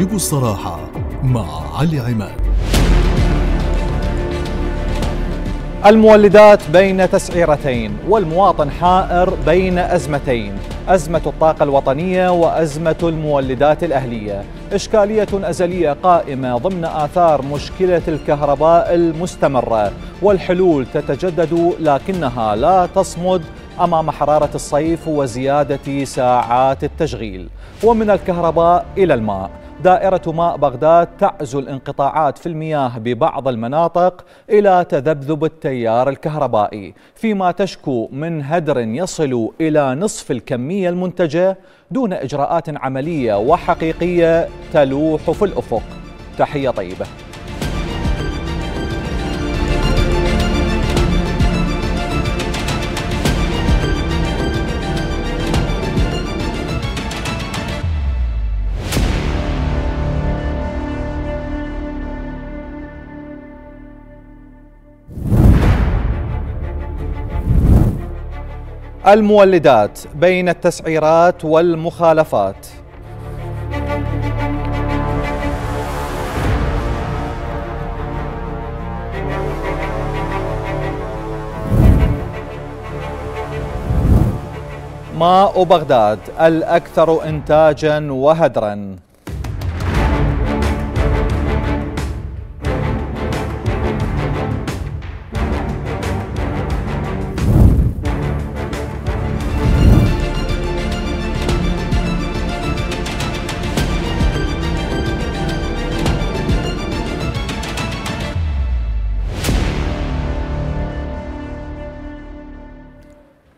يجب الصراحة مع علي عماد المولدات بين تسعيرتين والمواطن حائر بين أزمتين أزمة الطاقة الوطنية وأزمة المولدات الأهلية إشكالية أزلية قائمة ضمن آثار مشكلة الكهرباء المستمرة والحلول تتجدد لكنها لا تصمد أمام حرارة الصيف وزيادة ساعات التشغيل ومن الكهرباء إلى الماء دائرة ماء بغداد تعزو الانقطاعات في المياه ببعض المناطق إلى تذبذب التيار الكهربائي فيما تشكو من هدر يصل إلى نصف الكمية المنتجة دون إجراءات عملية وحقيقية تلوح في الأفق تحية طيبة المولدات بين التسعيرات والمخالفات ماء بغداد الأكثر إنتاجا وهدرا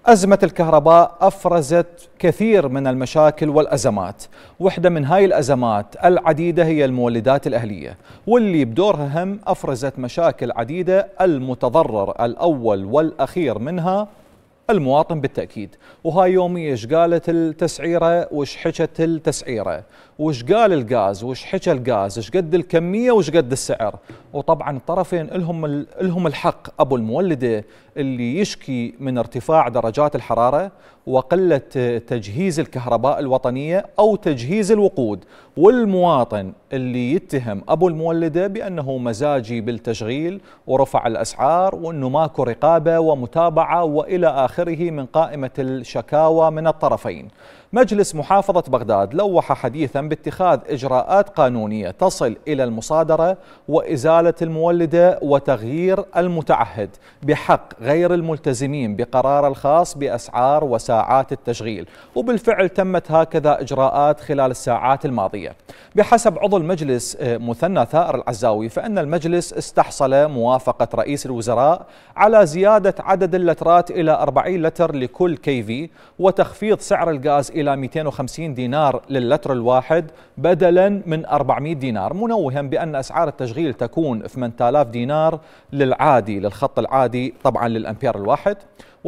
أزمة الكهرباء أفرزت كثير من المشاكل والأزمات واحدة من هاي الأزمات العديدة هي المولدات الأهلية واللي بدورها هم أفرزت مشاكل عديدة المتضرر الأول والأخير منها المواطن بالتأكيد وهاي يومية ايش قالت التسعيرة وإيش حكت التسعيرة وش قال الغاز وش حكى الغاز ايش قد الكميه وش قد السعر وطبعا الطرفين لهم لهم الحق ابو المولده اللي يشكي من ارتفاع درجات الحراره وقله تجهيز الكهرباء الوطنيه او تجهيز الوقود والمواطن اللي يتهم ابو المولده بانه مزاجي بالتشغيل ورفع الاسعار وانه ماكو رقابه ومتابعه والى اخره من قائمه الشكاوى من الطرفين مجلس محافظة بغداد لوح حديثا باتخاذ إجراءات قانونية تصل إلى المصادرة وإزالة المولدة وتغيير المتعهد بحق غير الملتزمين بقرار الخاص بأسعار وساعات التشغيل وبالفعل تمت هكذا إجراءات خلال الساعات الماضية بحسب عضو المجلس آه، مثنى ثائر العزاوي فإن المجلس استحصل موافقة رئيس الوزراء على زيادة عدد اللترات إلى 40 لتر لكل كيفي وتخفيض سعر الغاز إلى 250 دينار للتر الواحد بدلا من 400 دينار منوها بأن أسعار التشغيل تكون 8000 دينار للعادي للخط العادي طبعا للأمبير الواحد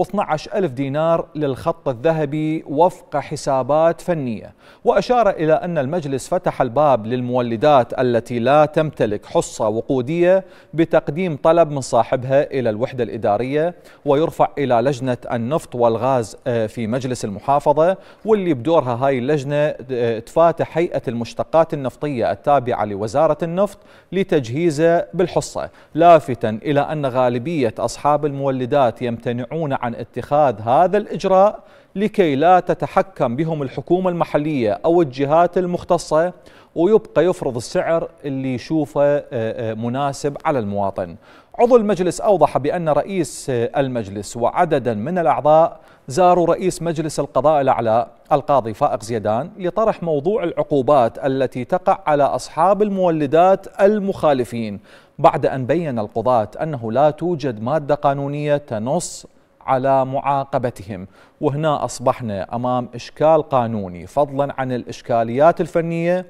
و12 ألف دينار للخط الذهبي وفق حسابات فنية وأشار إلى أن المجلس فتح الباب للمولدات التي لا تمتلك حصة وقودية بتقديم طلب من صاحبها إلى الوحدة الإدارية ويرفع إلى لجنة النفط والغاز آه، في مجلس المحافظة واللي بدورها هاي اللجنة آه، تفاتح هيئة المشتقات النفطية التابعة لوزارة النفط لتجهيزه بالحصة لافتا إلى أن غالبية أصحاب المولدات يمتنعون عن عن اتخاذ هذا الإجراء لكي لا تتحكم بهم الحكومة المحلية أو الجهات المختصة ويبقى يفرض السعر اللي يشوفه آه، آه، مناسب على المواطن عضو المجلس أوضح بأن رئيس آه، المجلس وعددا من الأعضاء زاروا رئيس مجلس القضاء الأعلى القاضي فائق زيدان لطرح موضوع العقوبات التي تقع على أصحاب المولدات المخالفين بعد أن بين القضاة أنه لا توجد مادة قانونية تنص على معاقبتهم وهنا أصبحنا أمام إشكال قانوني فضلا عن الإشكاليات الفنية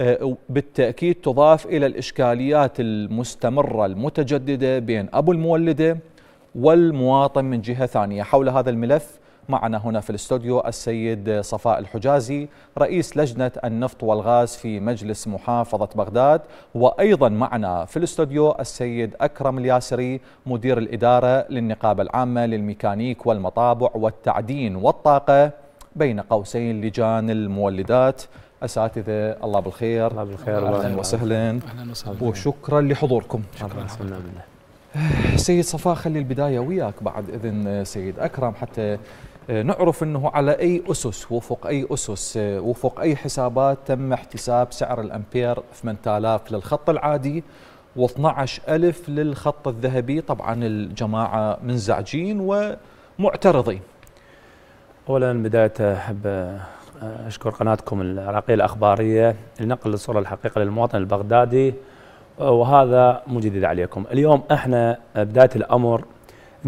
آه، بالتأكيد تضاف إلى الإشكاليات المستمرة المتجددة بين أبو المولدة والمواطن من جهة ثانية حول هذا الملف معنا هنا في الاستوديو السيد صفاء الحجازي رئيس لجنة النفط والغاز في مجلس محافظة بغداد وأيضا معنا في الاستوديو السيد أكرم الياسري مدير الإدارة للنقابة العامة للميكانيك والمطابع والتعدين والطاقة بين قوسين لجان المولدات اساتذه الله بالخير الله بالخير اهلا وسهلا اهلا وسهلا وشكرا لحضوركم شكرا سيد صفاء خلي البدايه وياك بعد اذن سيد اكرم حتى نعرف انه على اي اسس وفق اي اسس وفق اي حسابات تم احتساب سعر الامبير 8000 للخط العادي و12000 للخط الذهبي طبعا الجماعه منزعجين ومعترضين اولا بدايه احب اشكر قناتكم العراقيه الاخباريه لنقل الصوره الحقيقه للمواطن البغدادي وهذا مو جديد عليكم اليوم احنا بدايه الامر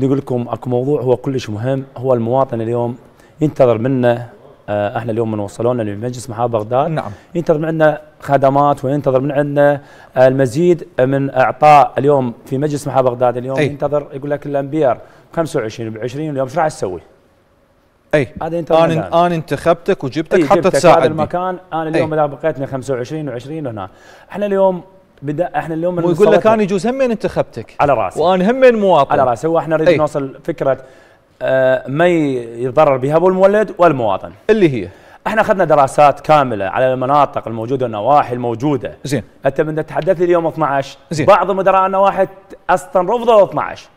بدي اقول لكم اكو موضوع هو كلش مهم هو المواطن اليوم ينتظر منا احنا آه، اليوم من وصلونا لمجلس محافظ بغداد نعم ينتظر من عندنا خدمات وينتظر من عندنا آه، المزيد من اعطاء اليوم في مجلس محافظ بغداد اليوم أي. ينتظر يقول لك الامبير 25 ب 20 اليوم ايش راح تسوي؟ اي هذا انت انا انا انتخبتك وجبتك حتى تساعدني هذا المكان انا اليوم اذا بقيت من 25 و20 هنا احنا اليوم بدا احنا اليوم ويقول لك انا يجوز همين انتخبتك على راسي وانا همين مواطن على راسي هو احنا نريد إيه. نوصل فكره آه ما يتضرر بها ابو المولد والمواطن اللي هي احنا اخذنا دراسات كامله على المناطق الموجوده النواحي الموجوده زين انت من تحدثت لي اليوم 12 زين بعض مدراء النواحي اصلا رفضوا 12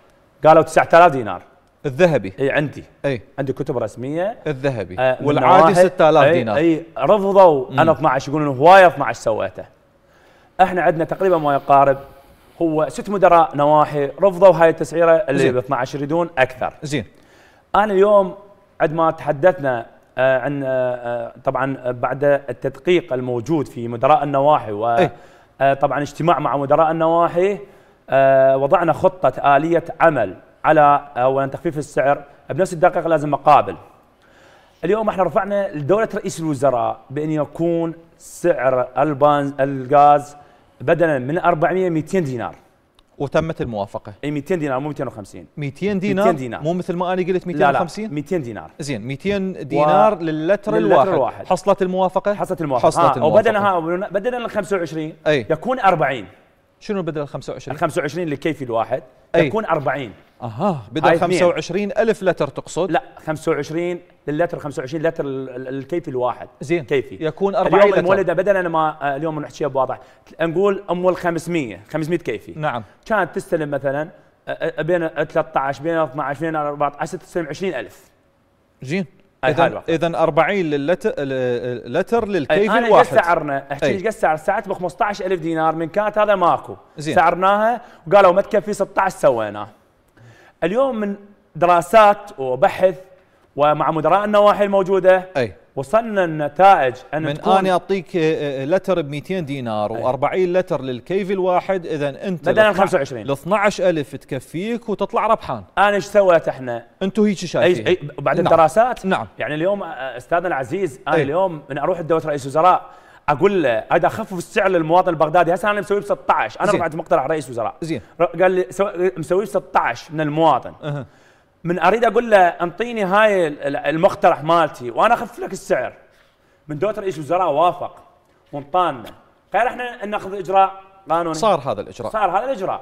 قالوا 9000 دينار الذهبي اي عندي اي عندي كتب رسميه الذهبي آه والعادي 6000 إيه، دينار اي رفضوا انا 12 يقولون هوايه 12 سويته احنا عندنا تقريبا ما يقارب هو ست مدراء نواحي رفضوا هاي التسعيره اللي ب 12 يريدون اكثر زين انا اليوم عد ما تحدثنا آه، عن آه، آه، طبعا بعد التدقيق الموجود في مدراء النواحي و إيه. طبعا اجتماع مع مدراء النواحي وضعنا خطه اليه عمل على اولا تخفيف السعر بنفس الدقيقه لازم مقابل اليوم احنا رفعنا لدوله رئيس الوزراء بان يكون سعر البنز الغاز بدلا من 400 200 دينار وتمت الموافقه اي 200 دينار مو 250 200 دينار, 200 دينار مو مثل ما انا قلت 250 لا لا 200 دينار زين 200 دينار و... للتر الواحد. الواحد حصلت الموافقه حصلت الموافقه حصلت الموافقه ها بدل ال 25 أي. يكون 40 شنو بدل ال 25 ال 25 لكيفي الواحد أي. يكون 40 اها بدل 25 ألف لتر تقصد؟ لا 25 للتر 25 لتر الكيفي الواحد زين كيفي يكون 40 اليوم لتر اليوم المولده بدل ما اليوم نحكيها بواضح نقول ام ال 500 500 كيفي نعم كانت تستلم مثلا بين 13 بين 12 بين 14 تستلم 20000 زين اذا اذا 40 لتر للكيفي أنا الواحد احنا سعرنا احكي ايش قد سعر الساعات ب 15000 دينار من كانت هذا ماكو زين سعرناها وقالوا ما تكفي 16 سويناه اليوم من دراسات وبحث ومع مدراء النواحي الموجوده أي. وصلنا النتائج ان من انا اعطيك آه، آه، لتر ب 200 دينار و40 لتر للكيف الواحد اذا انت بدل 25 ل 12000 تكفيك وتطلع ربحان انا ايش سويت احنا؟ انتم هيك شايفين أي بعد نعم. الدراسات نعم يعني اليوم آه، استاذنا العزيز انا أي. اليوم من اروح لدوله رئيس وزراء اقول له هذا خفف السعر للمواطن البغدادي هسه انا مسويه ب 16 انا رفعت مقترح رئيس وزراء زين قال لي سو... مسويه ب 16 من المواطن أه. من اريد اقول له انطيني هاي المقترح مالتي وانا اخفف لك السعر من دوت رئيس وزراء وافق وانطانا قال احنا ناخذ اجراء قانوني صار هذا الاجراء صار هذا الاجراء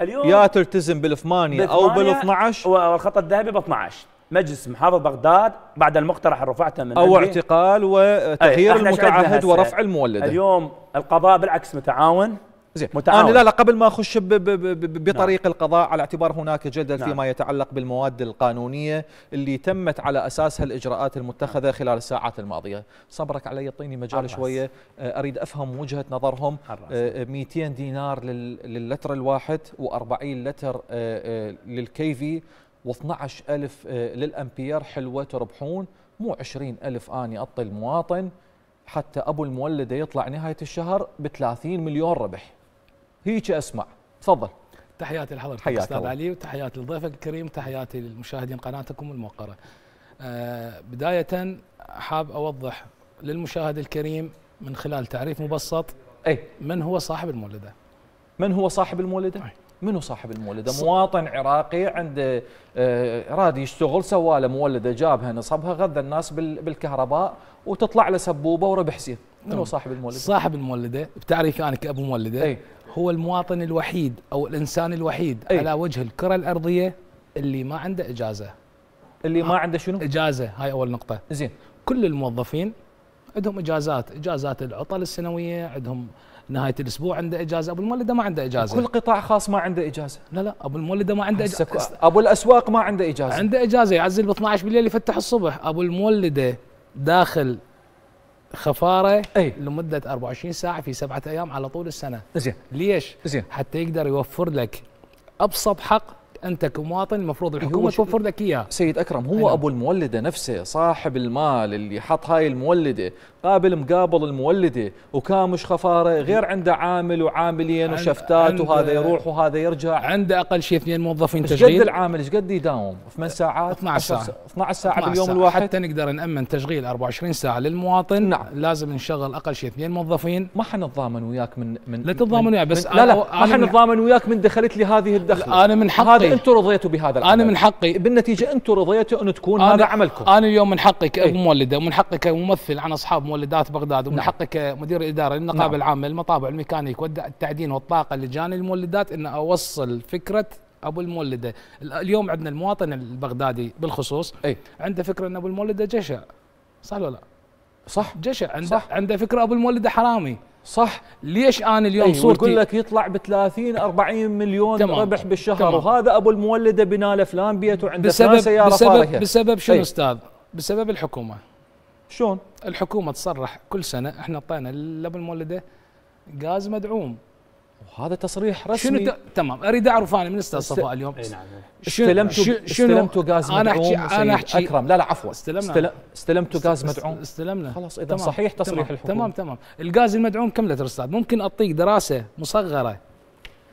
اليوم يا تلتزم بال 8 او بال 12 والخط الذهبي ب 12 مجلس محافظ بغداد بعد المقترح اللي رفعته من او اعتقال وتغيير المتعهد ورفع المولده اليوم القضاء بالعكس متعاون زين متعاون. انا لا لا قبل ما اخش نعم. بطريق نعم. القضاء على اعتبار هناك جدل نعم. فيما يتعلق بالمواد القانونيه اللي تمت على اساسها الاجراءات المتخذه خلال الساعات الماضيه، صبرك علي يعطيني مجال عرص. شويه اريد افهم وجهه نظرهم 200 دينار للتر الواحد و40 لتر للكيفي و12 ألف آه، للأمبير حلوة تربحون مو 20 ألف آني أطي المواطن حتى أبو المولدة يطلع نهاية الشهر ب 30 مليون ربح هيك أسمع تفضل تحياتي لحضرتك أستاذ علي وتحياتي لضيفك الكريم وتحياتي للمشاهدين قناتكم الموقرة أه بداية حاب أوضح للمشاهد الكريم من خلال تعريف مبسط أي من هو صاحب المولدة من هو صاحب المولدة؟ أي. طيب. منو صاحب المولده؟ مواطن عراقي عنده آه، راد يشتغل سوى له مولده جابها نصبها غذى الناس بالكهرباء وتطلع له سبوبه وربح سير، منو صاحب المولده؟ صاحب المولده بتعريفي انا كابو مولده أي. هو المواطن الوحيد او الانسان الوحيد أي. على وجه الكره الارضيه اللي ما عنده اجازه اللي ما عنده شنو؟ اجازه هاي اول نقطه زين كل الموظفين عندهم اجازات اجازات العطل السنويه عندهم نهايه الاسبوع عنده اجازه ابو المولده ما عنده اجازه كل قطاع خاص ما عنده اجازه لا لا ابو المولده ما عنده اجازه ابو الاسواق ما عنده اجازه عنده اجازه يعزل ب 12 بالليل يفتح الصبح ابو المولده داخل خفاره أي. لمده 24 ساعه في سبعه ايام على طول السنه زين ليش زين حتى يقدر يوفر لك ابسط حق انت كمواطن المفروض الحكومه توفر لك اياه سيد اكرم هو أنا. نعم. ابو المولده نفسه صاحب المال اللي حط هاي المولده قابل مقابل المولده وكامش خفاره غير عنده عامل وعاملين عند وشفتات عند وهذا يروح وهذا يرجع عنده اقل شيء اثنين موظفين تشغيل قد العامل ايش قد يداوم؟ ثمان ساعات 12 ساعه 12 ساعه باليوم ساعة. الواحد حتى نقدر نامن تشغيل 24 ساعه للمواطن نعم. لازم نشغل اقل شيء اثنين موظفين ما حنتضامن وياك من من لا تتضامن وياك بس لا لا ما حنتضامن وياك من دخلت لي هذه الدخله انا من حقي صحيح إيه. انتم رضيتوا بهذا العمل انا من حقي بالنتيجه انتم رضيتوا ان تكون هذا عملكم انا اليوم من حقي إيه. كابو مولده ومن حقي كممثل عن اصحاب مولدات بغداد ومن نعم. حقي كمدير الاداره للنقابه نعم. العامه للمطابع الميكانيك والتعدين والطاقه لجان المولدات ان اوصل فكره ابو المولده اليوم عندنا المواطن البغدادي بالخصوص أي. عنده فكره ان ابو المولده جشع صح ولا لا صح جشع عنده عنده فكره ابو المولده حرامي صح ليش انا اليوم أيه صورتي يقول لك يطلع ب 30 40 مليون تمام ربح بالشهر تمام وهذا ابو المولده بنى له فلان بيت وعنده فلان سياره بسبب فاركة بسبب شنو أيه استاذ؟ بسبب الحكومه شلون؟ الحكومه تصرح كل سنه احنا اعطينا لابو المولده غاز مدعوم وهذا تصريح رسمي شنو تمام اريد اعرف انا من استاذ صفاء اليوم اي نعم استلمتوا شنو استلمتوا غاز مدعوم انا احكي انا احكي اكرم لا لا عفوا استلمنا استلمتوا غاز مدعوم استلمنا خلاص اذا صحيح تصريح تمام الحكومه تمام تمام الغاز المدعوم كم لتر استاذ ممكن اعطيك دراسه مصغره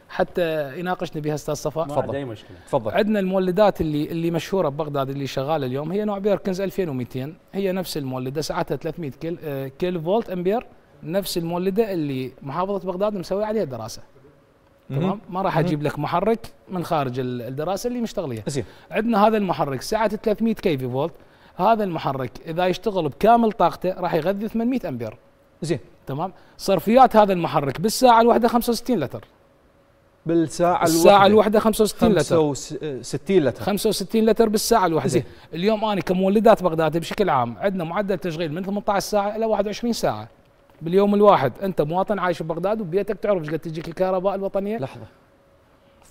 حتى يناقشني بها استاذ صفاء تفضل اي مشكله تفضل عندنا المولدات اللي اللي مشهوره ببغداد اللي شغاله اليوم هي نوع بيركنز 2200 هي نفس المولده سعتها 300 كيل آه، كيلو فولت امبير نفس المولده اللي محافظه بغداد مسوي عليها دراسه تمام ما راح اجيب لك محرك من خارج الدراسه اللي مشتغليها عندنا هذا المحرك سعه 300 كيفي فولت هذا المحرك اذا يشتغل بكامل طاقته راح يغذي 800 امبير زين تمام صرفيات هذا المحرك بالساعه الواحده 65 لتر بالساعة الساعة الواحدة 65 لتر 65 لتر 65 لتر بالساعة الواحدة زين اليوم أنا كمولدات بغداد بشكل عام عندنا معدل تشغيل من 18 ساعة إلى 21 ساعة باليوم الواحد انت مواطن عايش ببغداد وبيتك تعرف ايش قد تجيك الكهرباء الوطنيه لحظه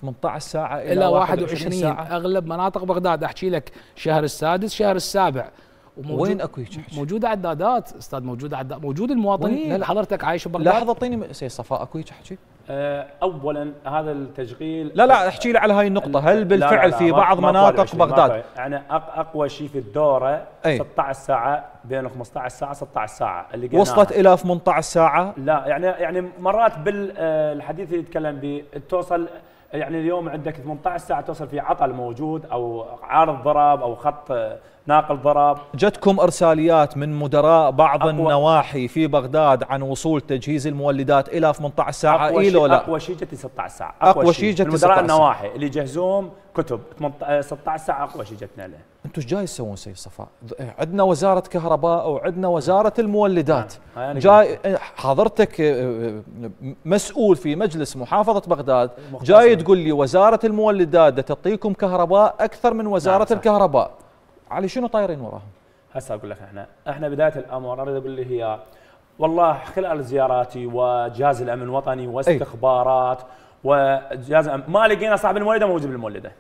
18 ساعة إلى, إلى 21 ساعة أغلب مناطق بغداد أحكي لك شهر السادس شهر السابع وموجود وين اكو هيك موجودة عدادات استاذ موجودة عدادات موجود المواطنين لا حضرتك عايش ببغداد لحظة اعطيني سي صفاء اكو هيك آه، اولا هذا التشغيل لا لا احكي لي على هاي النقطه هل بالفعل لا لا لا في بعض مناطق بغداد يعني اقوى شيء في الدوره أي. 16 ساعه بين 15 ساعه 16 ساعه اللي وصلت الى 18 ساعه لا يعني يعني مرات بالحديث آه، اللي يتكلم به توصل يعني اليوم عندك 18 ساعه توصل في عطل موجود او عارض ضرب او خط آه، ناقل ضرب جتكم ارساليات من مدراء بعض أقوى النواحي في بغداد عن وصول تجهيز المولدات الى 18 ساعه اي لو لا اقوى شيء جت 16 ساعه اقوى, أقوى شيء جت مدراء النواحي اللي يجهزون كتب 16 ساعه اقوى شيء جتنا له انتم ايش جاي تسوون سيد صفاء؟ إيه، عندنا وزاره كهرباء وعندنا وزاره نعم. المولدات نعم. جاي إيه، حضرتك إيه، مسؤول في مجلس محافظه بغداد جاي تقول لي وزاره المولدات تعطيكم كهرباء اكثر من وزاره نعم الكهرباء علي شنو طايرين وراهم؟ هسه اقول لك احنا احنا بدايه الامر اريد اقول لك هي والله خلال زياراتي وجهاز الامن الوطني واستخبارات وجهاز ما لقينا صاحب المولده موجود بالمولده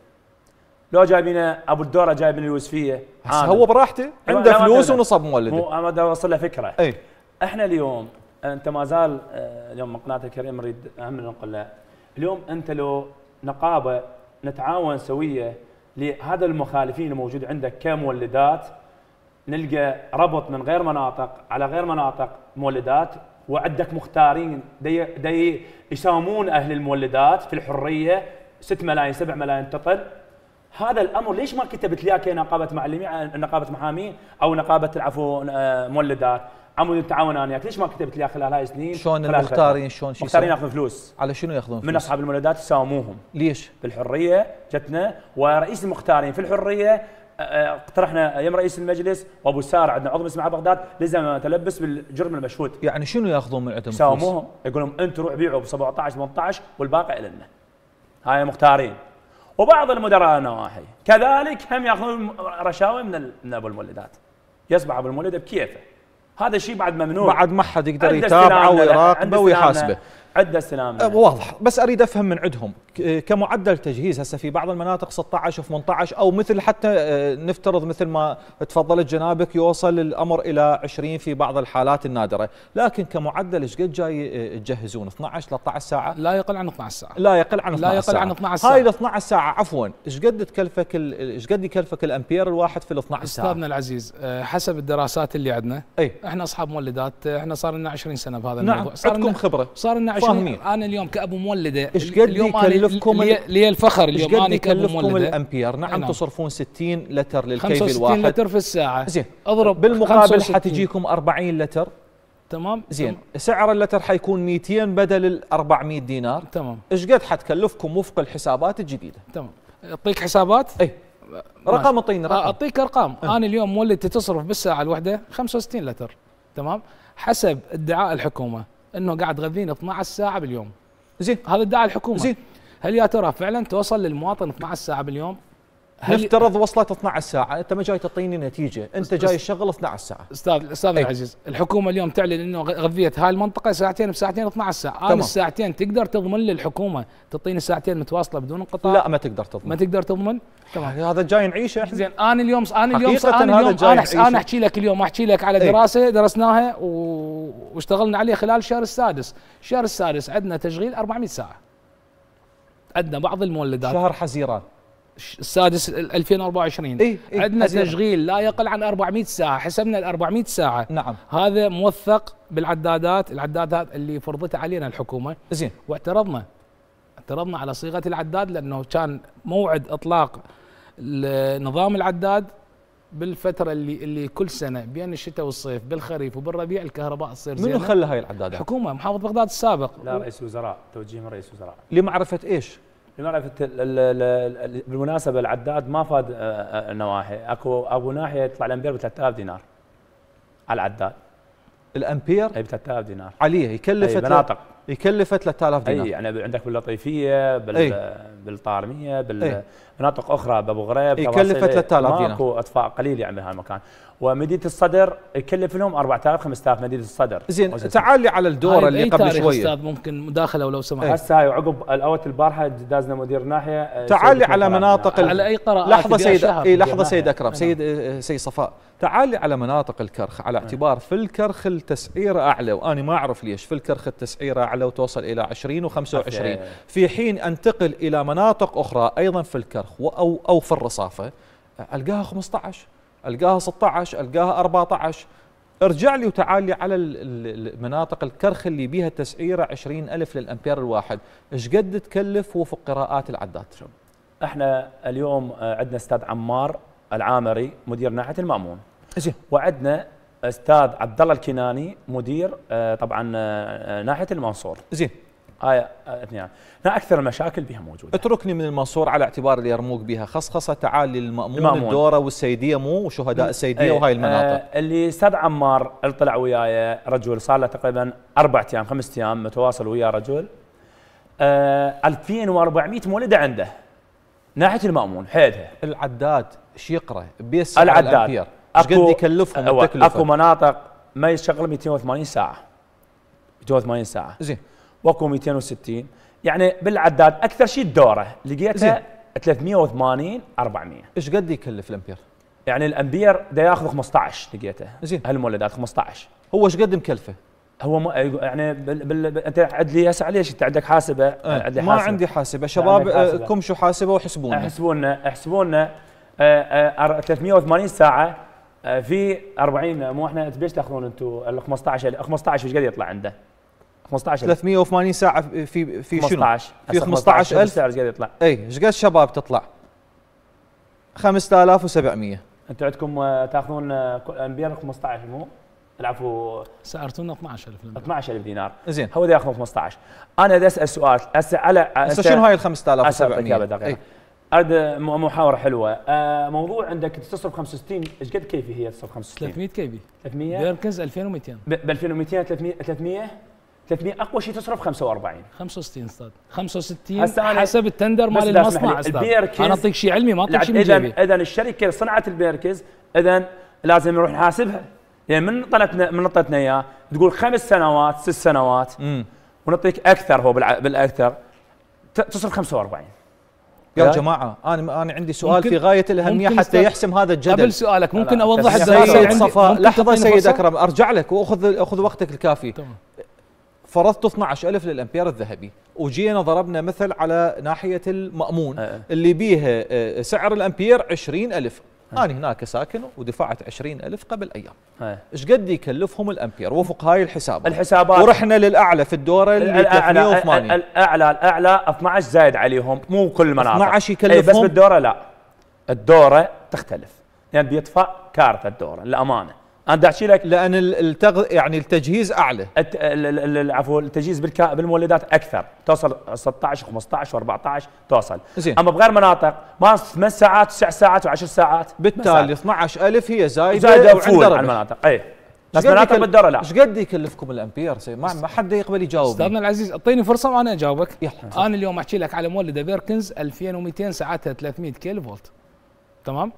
لو جايبينه ابو الدوره جايبين اليوسفيه هو براحته عنده فلوس ونصب مولده مو انا بدي اوصل له فكره اي احنا اليوم انت ما زال آه، اليوم قناه الكريم نريد اهم نقول له اليوم انت لو نقابه نتعاون سويه لهذا المخالفين الموجود عندك كمولدات نلقى ربط من غير مناطق على غير مناطق مولدات وعندك مختارين دي, دي يسامون اهل المولدات في الحريه 6 ملايين 7 ملايين تطل هذا الامر ليش ما كتبت لي نقابه معلمين نقابه محامين او نقابه العفو آه، مولدات عمود التعاون انا وياك ليش ما كتبت لي خلال هاي السنين شلون المختارين شلون شو المختارين ياخذون فلوس على شنو ياخذون فلوس؟ من اصحاب المولدات يساوموهم ليش؟ بالحريه جتنا ورئيس المختارين في الحريه اقترحنا آه، آه، يم رئيس المجلس وابو سار عندنا عضو مجلس بغداد لزم تلبس بالجرم المشهود يعني شنو ياخذون من عندهم ساوموهم يقول لهم انتم روح بيعوا ب 17 18 والباقي لنا هاي المختارين وبعض المدراء النواحي كذلك هم ياخذون رشاوى من من ابو المولدات يصبح ابو المولد بكيفه هذا شيء بعد ممنوع بعد ما حد يقدر يتابعه ويراقبه ويحاسبه عدة استلامات أه، واضح بس اريد افهم من عندهم كمعدل تجهيز هسه في بعض المناطق 16 و 18 او مثل حتى أه، نفترض مثل ما تفضلت جنابك يوصل الامر الى 20 في بعض الحالات النادره لكن كمعدل ايش قد جاي أه، تجهزون 12 13 ساعه لا يقل عن 12 ساعه لا يقل عن 12 ساعه لا يقل عن 12 ساعه هاي ال 12 ساعه عفوا ايش قد تكلفك ايش قد يكلفك الامبير الواحد في ال 12 ساعه استاذنا العزيز حسب الدراسات اللي عندنا احنا اصحاب مولدات احنا صار لنا 20 سنه بهذا نعم الموضوع صار عندكم خبره صار لنا فاهمين انا اليوم كابو مولده ايش قد يكلفكم لي الفخر اليوم انا كاب مولده الامبير نعم, نعم تصرفون 60 لتر للكيف الواحد 65 لتر في الساعه زين اضرب بالمقابل حتجيكم 40 لتر تمام زين تمام. سعر اللتر حيكون 200 بدل ال 400 دينار تمام ايش قد حتكلفكم وفق الحسابات الجديده تمام اعطيك حسابات اي رقم اعطيني رقم اعطيك ارقام أه. انا اليوم مولدتي تصرف بالساعه الواحده 65 لتر تمام حسب ادعاء الحكومه انه قاعد تغذينا 12 ساعه باليوم زين هذا ادعاء الحكومه زين هل يا ترى فعلا توصل للمواطن 12 ساعه باليوم هل... نفترض وصلت 12 ساعه انت ما جاي تعطيني نتيجه انت جاي الشغل 12 ساعه استاذ استاذ طيب. العزيز الحكومه اليوم تعلن انه غذيت هاي المنطقه ساعتين بساعتين 12 ساعه تمام. انا الساعتين تقدر تضمن لي الحكومه تعطيني ساعتين متواصله بدون انقطاع لا ما تقدر تضمن ما تقدر تضمن تمام هذا جاي نعيشه احنا زين انا اليوم انا اليوم انا اليوم انا انا احكي لك اليوم احكي لك على إيه. دراسه ايه؟ درسناها و... واشتغلنا عليها خلال الشهر السادس الشهر السادس عندنا تشغيل 400 ساعه عندنا بعض المولدات شهر حزيران السادس 2024 إيه إيه عندنا نعم. تشغيل لا يقل عن 400 ساعه حسبنا ال 400 ساعه نعم هذا موثق بالعدادات العدادات اللي فرضتها علينا الحكومه زين واعترضنا اعترضنا على صيغه العداد لانه كان موعد اطلاق نظام العداد بالفتره اللي اللي كل سنه بين الشتاء والصيف بالخريف وبالربيع الكهرباء تصير زينه منو خلى هاي العدادات؟ الحكومه محافظ بغداد السابق لا رئيس وزراء توجيه من رئيس وزراء لمعرفه ايش؟ لنعرف بالمناسبه العداد ما فاد النواحي آه، آه، اكو ابو ناحيه يطلع الامبير ب 3000 دينار على العداد الامبير اي ب 3000 دينار عليه يكلف أي مناطق يكلفه 3000 دينار اي يعني عندك باللطيفيه بال أي. بالطارميه بالمناطق اخرى بابو غريب يكلف 3000 دينار ماكو اطفاء قليل يعني بهالمكان ومدينه الصدر يكلف لهم 4000 5000 مدينه الصدر زين تعال لي على الدور اللي قبل شويه استاذ ممكن مداخله ولو سمحت هسه هاي عقب الاوت البارحه دازنا مدير ناحيه آه، تعال لي على مناطق على اي قراءات لحظه نعم. سيد اي لحظه سيد اكرم سيد سيد صفاء تعال لي على مناطق الكرخ على نعم. اعتبار في الكرخ التسعيره اعلى وانا ما اعرف ليش في الكرخ التسعيره اعلى وتوصل الى 20 و25 في حين انتقل الى مناطق اخرى ايضا في الكرخ او او في الرصافه القاها 15 القاها 16 القاها 14 ارجع لي وتعال لي على المناطق الكرخ اللي بيها تسعيره 20000 للامبير الواحد ايش قد تكلف وفق قراءات العداد احنا اليوم آه، عندنا استاذ عمار العامري مدير ناحيه المامون زين وعندنا استاذ عبد الله الكناني مدير آه، طبعا آه، ناحيه المنصور زين آية،, آية اثنين لا أكثر المشاكل بها موجودة اتركني من المنصور على اعتبار اليرموك بها خصخصة تعال للمأمون المأمون. الدورة والسيدية مو وشهداء السيدية وهاي إيه، المناطق اه اللي استاذ عمار اللي طلع وياي رجل صار له تقريبا أربع أيام خمس أيام متواصل ويا رجل اه 2400 مولدة عنده ناحية المأمون حيدها العداد يقرأ بيس العداد اكو يكلفهم التكلفة اكو مناطق ما يشغل 280 ساعة 280 ساعة زين واكو 260 يعني بالعداد اكثر شيء الدوره لقيتها 380 400 ايش قد يكلف الامبير؟ يعني الامبير ده ياخذ 15 لقيته زين هالمولدات 15 هو ايش قد مكلفه؟ هو ما يعني بل بل انت عد لي هسه عليش انت عندك حاسبه أه عندي حاسبه ما عندي حاسبه شباب آه، كم شو حاسبه وحسبونا احسبونا احسبونا 380 آه، آه، ساعه في 40 مو احنا ايش تاخذون انتم ال 15 15 ايش قد يطلع عنده؟ 15000 380 ساعه في في شنو 15 في 15000 سعر قاعد يطلع؟ اي ايش قد شباب تطلع؟ 5700 انتم عندكم آه، تاخذون امبير آه، 15 مو؟ العفو سعرتونا 12000 12000 دينار زين هو ياخذون 15 انا بدي اسال سؤال هسه على هسه شنو هاي ال 5700 ارد محاوره حلوه آه، موضوع عندك تصرف 65 ايش قد كيفي هي تصرف 65 300 كيفي 300 بيركز 2200 ب 2200 300 300 300 اقوى شيء تصرف 45 65 استاذ 65 حسب التندر مال المصنع استاذ انا اعطيك شيء علمي ما اعطيك شيء من جيبي اذا الشركه صنعت البيركز اذا لازم نروح نحاسبها يعني من طلتنا من نطتنا اياه تقول خمس سنوات ست سنوات م. ونعطيك اكثر هو بالاكثر تصرف 45 يا جماعه انا انا عندي سؤال في غايه الاهميه حتى يحسم هذا الجدل قبل سؤالك ممكن اوضح الدليل سيد صفاء لحظه سيد اكرم ارجع لك واخذ اخذ وقتك الكافي طبعا. فرضت 12000 للامبير الذهبي وجينا ضربنا مثل على ناحيه المامون أه. اللي بيها آه، سعر الامبير 20000 أه. انا هناك ساكن ودفعت 20000 قبل ايام آه. ايش أه. قد يكلفهم الامبير وفق هاي الحسابات الحسابات ورحنا للاعلى في الدوره اللي 380 الاعلى الاعلى 12 زايد عليهم مو كل المناطق 12 إيه، يكلفهم بس بالدوره لا الدوره تختلف يعني بيدفع كارثه الدوره للامانه انا بدي احكي لك لان التغ... يعني التجهيز اعلى الت... عفوا التجهيز بالك... بالمولدات اكثر توصل 16 و15 و14 توصل زين. اما بغير مناطق ما 8 ساعات 9 ساعات و10 ساعات بالتالي 12000 هي زايده زايده وعند على المناطق اي بس مناطق يكل... بالدرة لا ايش قد يكلفكم الامبير ما, ما حد يقبل يجاوب استاذنا العزيز اعطيني فرصه وانا اجاوبك يلا انا اليوم احكي لك على مولده بيركنز 2200 ساعتها 300 كيلو فولت تمام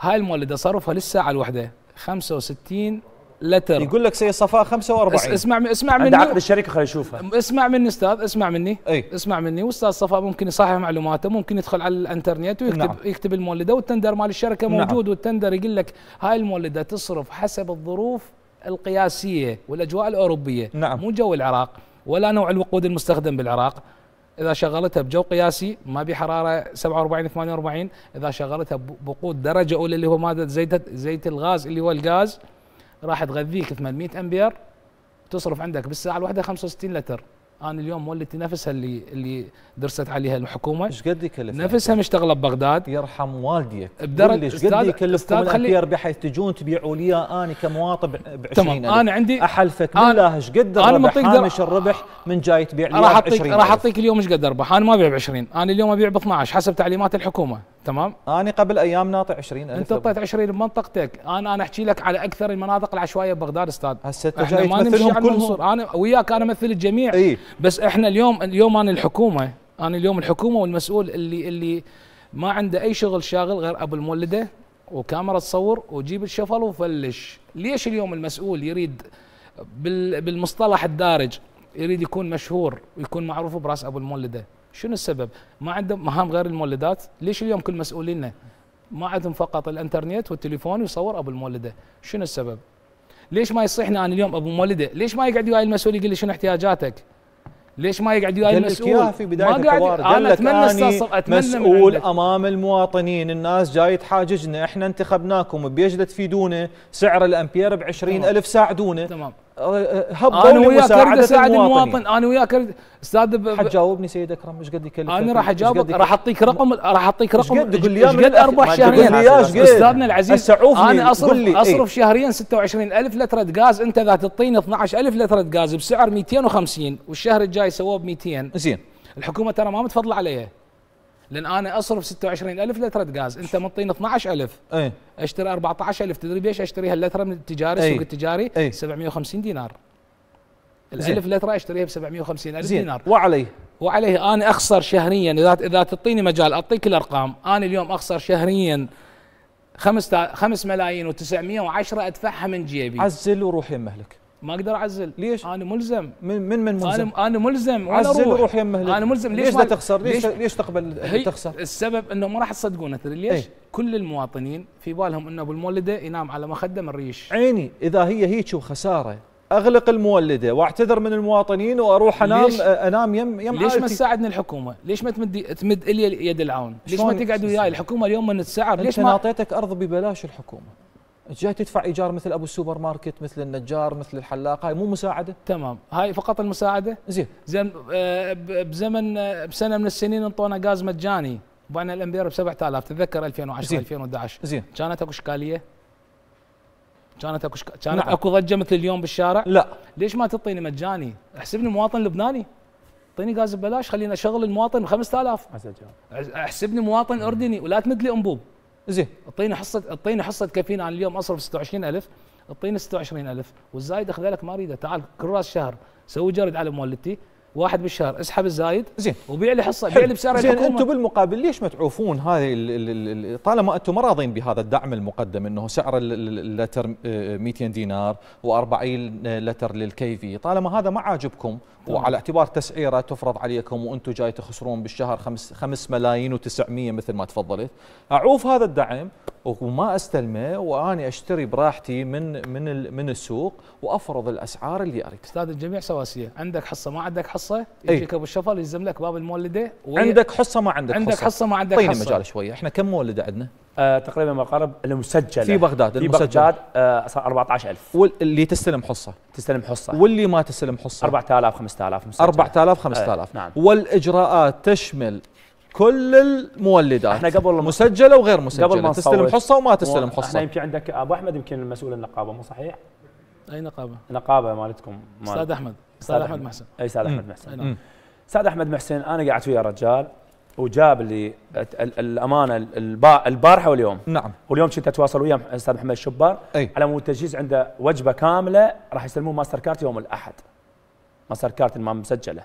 هاي المولده صرفها للساعه الواحده 65 لتر يقول لك سي صفاء 45 اسمع اسمع مني عند عقد الشركه خلينا نشوفها اسمع مني استاذ اسمع مني اي اسمع مني واستاذ صفاء ممكن يصحح معلوماته ممكن يدخل على الانترنت ويكتب نعم. يكتب المولده والتندر مال الشركه نعم. موجود نعم. والتندر يقول لك هاي المولده تصرف حسب الظروف القياسيه والاجواء الاوروبيه نعم. مو جو العراق ولا نوع الوقود المستخدم بالعراق اذا شغلتها بجو قياسي ما بحراره 47 48 اذا شغلتها بوقود درجه اولى اللي هو ماده زيت زيت الغاز اللي هو الغاز راح تغذيك 800 امبير تصرف عندك بالساعه الواحده 65 لتر انا اليوم مولتي نفسها اللي اللي درست عليها الحكومه ايش قد يكلف نفسها مشتغله ببغداد يرحم والديك بدرجه ايش قد يكلفكم الامبير بحيث تجون تبيعوا لي انا كمواطن ب 20000 تمام انا عندي احلفك بالله ايش قد الربح هامش الربح من جاي تبيع لي راح اعطيك راح اعطيك اليوم ايش قد اربح انا ما ابيع ب 20 انا اليوم ابيع ب 12 حسب تعليمات الحكومه تمام انا قبل ايام ناطع 20000 انت طلعت 20 بمنطقتك انا انا احكي لك على اكثر المناطق العشوائيه ببغداد استاذ هسه انت جاي تمثلهم كلهم انا وياك انا امثل الجميع إيه؟ بس احنا اليوم اليوم انا الحكومه انا اليوم الحكومه والمسؤول اللي اللي ما عنده اي شغل شاغل غير ابو المولده وكاميرا تصور وجيب الشفل وفلش ليش اليوم المسؤول يريد بالمصطلح الدارج يريد يكون مشهور ويكون معروف براس ابو المولده شنو السبب؟ ما عندهم مهام غير المولدات، ليش اليوم كل مسؤوليننا ما عندهم فقط الانترنت والتليفون يصور ابو المولده، شنو السبب؟ ليش ما يصيحنا انا اليوم ابو مولده؟ ليش ما يقعد وياي المسؤول يقول لي شنو احتياجاتك؟ ليش ما يقعد وياي المسؤول؟ في بدايه ما قاعد انا اتمنى استصل اتمنى مسؤول امام المواطنين، الناس جاي تحاججنا، احنا انتخبناكم بيجله تفيدونا، سعر الامبير ب 20000 ساعدونا تمام هب انا وياك اريد اساعد المواطن انا وياك اريد استاذ حتجاوبني سيد اكرم ايش قد يكلف انا راح اجاوبك راح اعطيك رقم راح اعطيك رقم ايش قد ارباح شهريا استاذنا العزيز انا اصرف اصرف شهريا 26000 لتره غاز انت اذا تعطيني 12000 لتره غاز بسعر 250 والشهر الجاي سووه ب 200 زين الحكومه ترى ما متفضله عليها لان انا اصرف 26000 لتره غاز انت منطيني 12000 اي اشتري 14000 تدري ليش اشتري هاللتره من التجاري السوق التجاري أي. 750 دينار ال1000 لتره اشتريها ب 750 الف زين. دينار وعليه وعليه انا اخسر شهريا اذا اذا تعطيني مجال اعطيك الارقام انا اليوم اخسر شهريا 5 5 ملايين و910 ادفعها من جيبي عزل وروح يمهلك ما اقدر اعزل ليش انا ملزم من من من ملزم انا انا ملزم عزل روح, روح يم انا ملزم ليش, ليش تخسر ليش ليش تقبل تخسر السبب انه ما راح تصدقون ترى ليش ايه؟ كل المواطنين في بالهم انه بالمولده ينام على مخده من ريش عيني اذا هي هيك وخساره اغلق المولده واعتذر من المواطنين واروح انام ليش آه، انام يم يم ليش ما تساعدني الحكومه؟ ليش ما تمد تمد الي يد العون؟ ليش ما تقعد وياي؟ الحكومه اليوم من السعر ليش ما اعطيتك ارض ببلاش الحكومه جاي تدفع ايجار مثل ابو السوبر ماركت مثل النجار مثل الحلاق هاي مو مساعده تمام هاي فقط المساعده زين زين آه، بزمن آه، بسنه من السنين انطونا غاز مجاني وبعنا الامبير ب 7000 تتذكر 2010 2011 زين كانت اكو اشكاليه كانت اكو شك... نعم. كانت اكو ضجه مثل اليوم بالشارع لا ليش ما تعطيني مجاني احسبني مواطن لبناني اعطيني غاز ببلاش خلينا اشغل المواطن ب 5000 احسبني مواطن اردني ولا تمد لي انبوب زين اعطيني حصه اعطيني حصه كافيين عن اليوم اصرف 26000 اعطيني 26000 والزايد اخذ لك ما اريده تعال كل راس شهر سوي جرد على مولدتي واحد بالشهر اسحب الزايد زين وبيع لي حصه بيع لي بسعر زين انتم بالمقابل ليش ما تعوفون هذه طالما انتم ما راضين بهذا الدعم المقدم انه سعر اللتر 200 آه، دينار و40 لتر للكيفي طالما هذا ما عاجبكم وعلى اعتبار تسعيره تفرض عليكم وانتم جاي تخسرون بالشهر 5 5 ملايين و900 مثل ما تفضلت اعوف هذا الدعم وما استلمه واني اشتري براحتي من من من السوق وافرض الاسعار اللي اريد استاذ الجميع سواسيه عندك حصه ما عندك حصه إيه. يجيك ابو الشفل يلزم لك باب المولده عندك حصه ما عندك, عندك حصه عندك حصه ما عندك طيب حصه طيني مجال شويه احنا كم مولده عندنا آه تقريبا ما قرب المسجله في بغداد في المسجل. بغداد آه 14000 واللي تستلم حصه تستلم حصه واللي ما تستلم حصه 4000 5000 مسجلة. 4000 5000 آه نعم والاجراءات تشمل كل المولدات احنا قبل مسجله وغير مسجله قبل ما تستلم حصه وما تستلم حصه احنا يمكن عندك ابو احمد يمكن مسؤول النقابه مو صحيح؟ اي نقابه؟ نقابه مالتكم استاذ احمد استاذ احمد محسن اي استاذ احمد أمم. محسن أمم. استاذ احمد محسن انا قاعد ويا رجال وجاب لي الامانه البارحه واليوم نعم واليوم كنت اتواصل ويا الاستاذ محمد الشبار أي. على مود تجهيز عنده وجبه كامله راح يسلمون ماستر كارت يوم الاحد ماستر كارت ما مسجله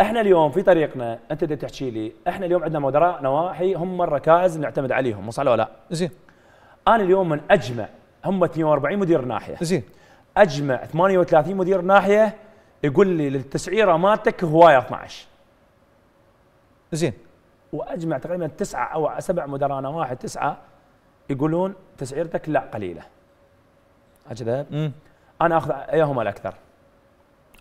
احنا اليوم في طريقنا انت دي تحكي لي احنا اليوم عندنا مدراء نواحي هم الركائز نعتمد عليهم وصل ولا لا؟ زين انا اليوم من اجمع هم 42 مدير ناحيه زين اجمع 38 مدير ناحيه يقول لي للتسعيره مالتك هوايه 12 زين واجمع تقريبا تسعه او سبع مدراء واحد تسعه يقولون تسعيرتك لا قليله هكذا انا اخذ اياهم الاكثر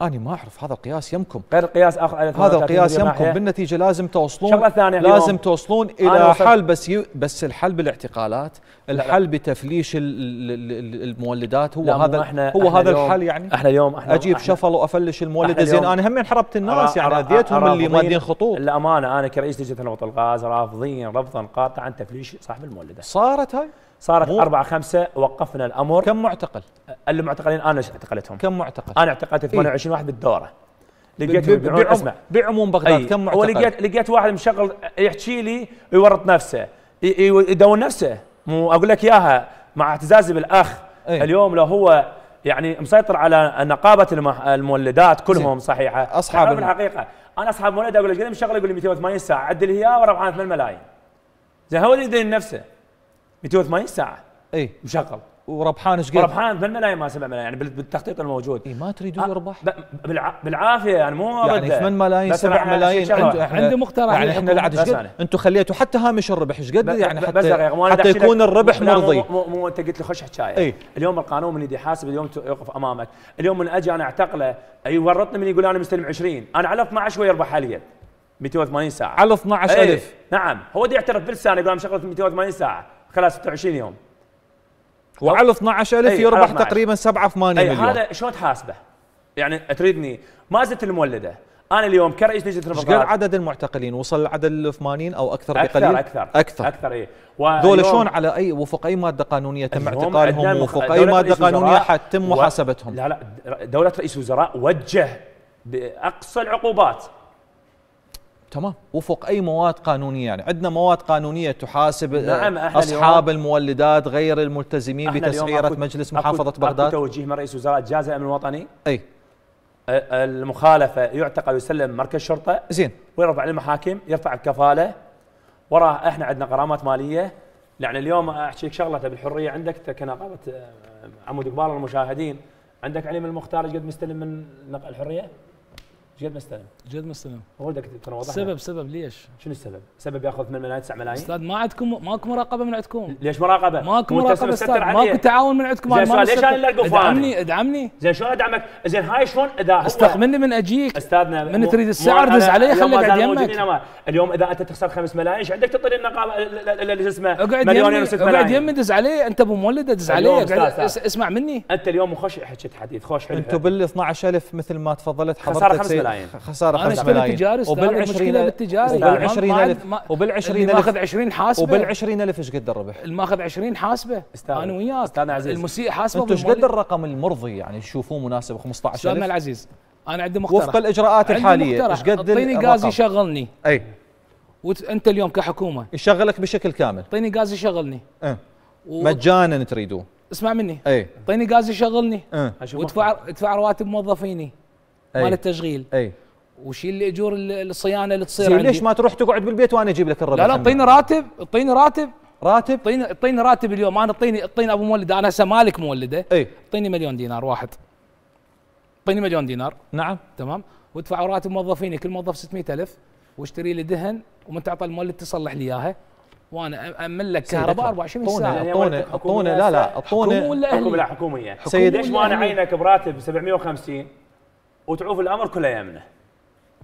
أنا ما أعرف هذا القياس يمكم غير القياس آخر هذا القياس يمكم بالنتيجة لازم توصلون شغلة ثانية لازم نعم. توصلون إلى حل بس ي... بس الحل بالاعتقالات الحل بتفليش المولدات هو هذا احنا هو احنا هذا الحل يعني احنا اليوم احنا اجيب احنا شفل وافلش المولد زين انا همين حربت الناس يعني اذيتهم اللي مادين خطوط الامانه انا كرئيس لجنه الغاز رافضين رفضا قاطعا تفليش صاحب المولده صارت هاي صارت مو. أربعة خمسة وقفنا الأمر كم معتقل؟ المعتقلين أنا اعتقلتهم كم معتقل؟ أنا اعتقلت 28 إيه؟ واحد بالدورة لقيت يبيعون اسمع بعموم بغداد أي. كم معتقل؟ ولقيت لقيت واحد مشغل يحكي لي ويورط نفسه يدون نفسه مو اقول لك اياها مع اعتزازي بالاخ أي. اليوم لو هو يعني مسيطر على نقابه المولدات كلهم صحيحه اصحاب الحقيقه انا اصحاب مولد اقول لك قدم شغله يقول لي 280 ساعه عدل هي وربحان 8 ملايين زين هو اللي يدين نفسه 280 ساعه اي مشغل وربحان ايش قد؟ ربحان 8 ملايين ما 7 ملايين يعني بالتخطيط الموجود اي ما تريدون يربح؟ بالعافيه يعني مو يعني 8 ملايين 7 ملايين عنده احنا عنده مقترح يعني احنا بعد ايش قد؟ انتم خليتوا حتى هامش الربح ايش قد يعني حتى حتى يكون الربح مرضي مو, مو, مو انت قلت لي خش حكايه ايه؟ اليوم القانون من يدي حاسب اليوم يوقف امامك اليوم من اجي انا اعتقله يورطني من يقول انا مستلم 20 انا على 12 ويربح حاليا 280 ساعه على 12000 إيه. نعم هو دي يعترف بالسنه يقول انا مشغل 280 ساعه خلال 26 يوم وعلى 12000 يربح تقريبا 7 8 مليون هذا شلون تحاسبه؟ يعني تريدني ما زلت المولده انا اليوم كرئيس لجنه الفقراء ايش قد عدد المعتقلين وصل العدد 80 او اكثر بقليل؟ اكثر اكثر اكثر اكثر اي ودول شلون على اي وفق اي ماده قانونيه تم اعتقالهم وفق اي ماده قانونيه حتتم محاسبتهم؟ لا لا دوله رئيس وزراء وجه باقصى العقوبات تمام وفق اي مواد قانونيه يعني عندنا مواد قانونيه تحاسب آه، نعم اصحاب المولدات غير الملتزمين بتسعيره مجلس محافظه أكو بغداد أكو توجيه من رئيس وزراء جاز الامن الوطني اي المخالفه يعتقل ويسلم مركز شرطه زين ويرفع للمحاكم يرفع الكفاله وراه احنا عندنا غرامات ماليه يعني اليوم احكي لك شغله بالحريه عندك كنقابه آه، عمود كبار المشاهدين عندك علي من المختار قد مستلم من الحريه؟ جد ما استلم جد ما استلم هو ده كنت وضحت سبب سبب ليش؟ شنو السبب؟ سبب ياخذ 8 ملايين 9 ملايين؟ استاذ ما عندكم ماكو مراقبه من عندكم ليش مراقبه؟ ماكو مراقبه استاذ ماكو تعاون من عندكم زين ليش انا اللي ادعمني ادعمني زين شلون ادعمك؟ زين هاي شلون اذا استاذ مني من اجيك استاذنا من تريد السعر دز علي خليك قاعد يمك اليوم اذا انت تخسر 5 ملايين ايش عندك تعطيني النقابه اسمه اقعد يمي ملايين اقعد يمي دز علي انت ابو مولد دز علي اسمع مني انت اليوم خوش حكيت حديث خوش حلو انتم بال 12000 مثل ما تفضلت حضرتك ملايين خساره 5 ملايين تجاري وبال 20 بالتجاري وبال 20 وبال 20000 ماخذ 20 حاسبه وبال الف ايش قد الربح؟ الماخذ 20 حاسبه انا وياك استاذ عزيز المسيء حاسبه انتم ايش قد الرقم المرضي يعني تشوفوه مناسب 15000 استاذنا العزيز انا عندي مقترح وفق الاجراءات الحاليه ايش قد اعطيني غاز يشغلني اي وانت اليوم كحكومه يشغلك بشكل كامل اعطيني غاز يشغلني أه. مجانا تريدوه اسمع مني اي اعطيني غاز يشغلني ادفع أه. وادفع ادفع رواتب موظفيني أي. مال التشغيل اي وشيل اجور الصيانه اللي تصير عندي ليش ما تروح تقعد بالبيت وانا اجيب لك الربع لا لا اعطيني راتب اعطيني راتب راتب اعطيني اعطيني راتب اليوم انا اعطيني اعطيني ابو مولده انا هسه مالك مولده اي اعطيني مليون دينار واحد اعطيني مليون دينار نعم تمام وادفع راتب موظفيني كل موظف 600000 واشتري لي دهن ومن تعطى المولد تصلح لي اياها وانا امن لك كهرباء 24 ساعه اعطونا اعطونا يعني لا لا اعطونا حكومه حكوميه سيد ليش ما انا عينك براتب 750 وتعوف الامر كله يمنه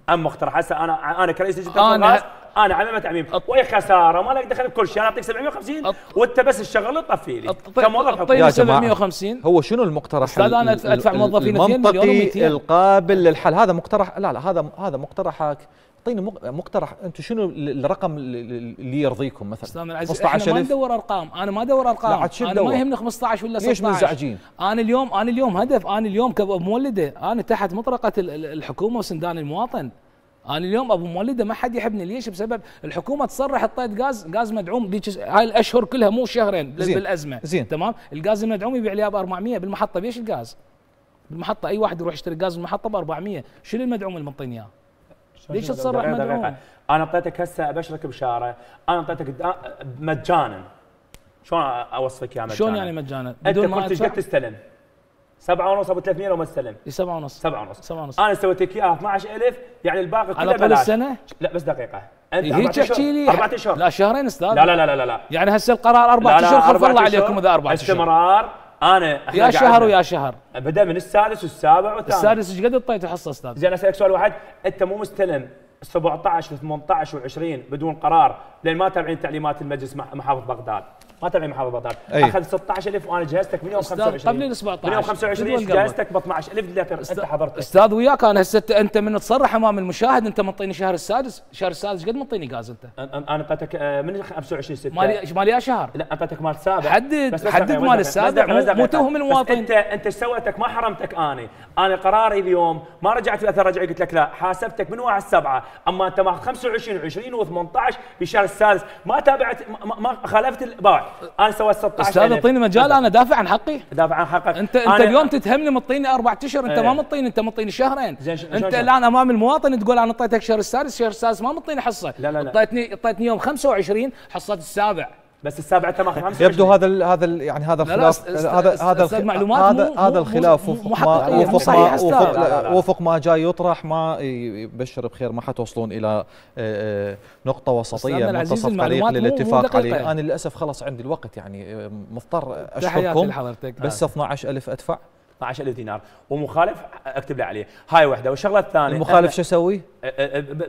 اما اقترح هسه انا انا كرئيس لجنه انا انا عمامه تعميم واي خساره ما لك دخل بكل شيء انا اعطيك 750 وانت بس الشغل طفي لي طيب، كموظف حكومي 750 هو شنو المقترح استاذ انا ادفع موظفين 2 مليون و200 القابل للحل هذا مقترح لا لا هذا هذا مقترحك اعطيني مقترح انتم شنو الرقم اللي يرضيكم مثلا؟ استاذنا العزيز 15000 انا ما ادور ارقام، انا ما ادور ارقام، لا انا ما يهمني 15 ولا 16 ليش منزعجين؟ انا اليوم انا اليوم هدف انا اليوم كابو مولده انا تحت مطرقه الحكومه وسندان المواطن انا اليوم ابو مولده ما حد يحبني ليش بسبب الحكومه تصرح الطيط غاز غاز مدعوم هاي الاشهر كلها مو شهرين زين بالازمه زين تمام الغاز المدعوم يبيع لي ب 400 بالمحطه بيش الغاز بالمحطه اي واحد يروح يشتري غاز بالمحطه ب 400 شنو المدعوم اللي منطيني اياه ليش تصرح مدعوم؟ انا اعطيتك هسه ابشرك بشاره، انا اعطيتك مجانا شلون اوصفك يا مجانا؟ شلون يعني مجانا؟ انت كنت ايش قد تستلم؟ 7 ونص ابو 300 لو ما استلم 7 ونص 7 ونص 7 ونص انا سويت لك اياها 12000 يعني الباقي كله على طول السنه؟ لا بس دقيقه انت هيك تحكي لي اربع اشهر لا شهرين استاذ لا لا لا لا لا يعني هسه القرار اربع اشهر خف الله عليكم اذا اربع اشهر استمرار انا يا شهر ويا شهر بدا من السادس والسابع والثامن السادس ايش قد اعطيته حصه استاذ؟ زين اسالك سؤال واحد انت مو مستلم 17 و18 و20 بدون قرار لان ما تابعين تعليمات المجلس محافظ بغداد ما تبعي محافظه بطال أي. اخذ 16000 وانا جهزتك من يوم 25 قبل 17 من يوم 25 جهزتك ب 12000 دولار انت حضرتك استاذ وياك انا هسه انت من تصرح امام المشاهد انت منطيني شهر السادس شهر السادس قد منطيني غاز انت انا اعطيتك آه، من 25 6 مالي مالي شهر لا اعطيتك مال السابع حدد حدد مال السابع مو توهم المواطن انت انت ايش سويتك ما حرمتك انا انا قراري اليوم ما رجعت الاثر رجعي قلت لك لا حاسبتك من واحد سبعة اما انت ماخذ 25 20 و18 بشهر السادس ما تابعت ما خالفت الباع انا سويت 16 استاذ اعطيني مجال انا دافع عن حقي دافع عن حقك انت انت اليوم تتهمني مطيني اربع اشهر انت ايه. ما مطيني انت مطيني شهرين انت الان امام المواطن تقول انا اعطيتك شهر السادس الشهر السادس ما مطيني حصه لا لا لا اعطيتني اعطيتني يوم 25 حصه السابع بس السابعه تمام خمسة يبدو هذا الـ هذا الـ يعني هذا الخلاف هذا هذا هذا هذا الخلاف وفق ما يعني وفق ما وفق, وفق ما جاي يطرح ما يبشر بخير ما حتوصلون الى آه، آه، نقطه وسطيه منتصف طريق للاتفاق عليه انا للاسف خلص عندي الوقت يعني آه، مضطر اشكركم بس 12000 ادفع 12000 دينار ومخالف اكتب له عليه هاي وحده والشغله الثانيه المخالف شو اسوي؟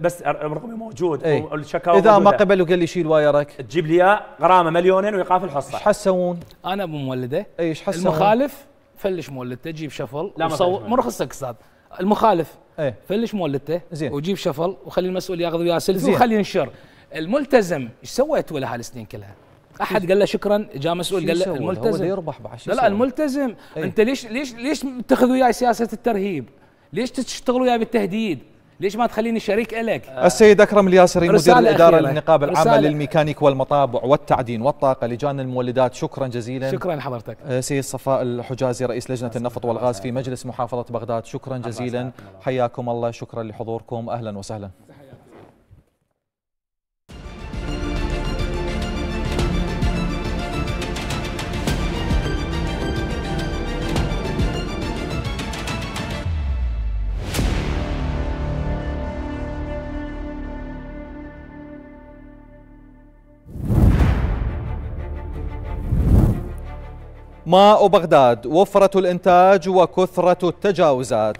بس رقمي موجود والشكاوى اذا ما قبل وقال لي شيل وايرك تجيب لي اياه غرامه مليونين ويقاف الحصه ايش حسون انا ابو مولده اي ايش حسون المخالف فلش مولدته جيب شفل لا وصور مو رخصتك استاذ المخالف ايه؟ فلش مولدته زين وجيب شفل وخلي المسؤول ياخذ وياه سلفي وخلي ينشر الملتزم ايش سويت ولا هالسنين كلها؟ احد قال له شكرا جاء مسؤول قال له الملتزم هو يربح بعد لا لا الملتزم ايه؟ انت ليش ليش ليش تاخذوا وياي سياسه الترهيب؟ ليش تشتغل وياي بالتهديد؟ ليش ما تخليني شريك لك؟ آه. السيد اكرم الياسري مدير الاداره للنقابه العامه للميكانيك والمطابع والتعدين والطاقه لجان المولدات شكرا جزيلا شكرا لحضرتك آه، سيد صفاء الحجازي رئيس لجنه النفط والغاز في مجلس محافظه بغداد شكرا جزيلا حياكم الله شكرا لحضوركم اهلا وسهلا ماء بغداد وفرة الإنتاج وكثرة التجاوزات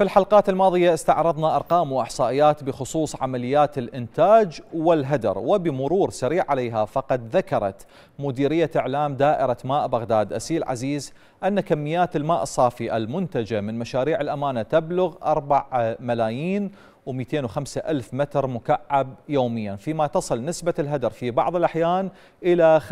في الحلقات الماضية استعرضنا أرقام وإحصائيات بخصوص عمليات الإنتاج والهدر وبمرور سريع عليها فقد ذكرت مديرية إعلام دائرة ماء بغداد أسيل عزيز أن كميات الماء الصافي المنتجة من مشاريع الأمانة تبلغ 4 ملايين و205 ألف متر مكعب يوميا فيما تصل نسبة الهدر في بعض الأحيان إلى 50%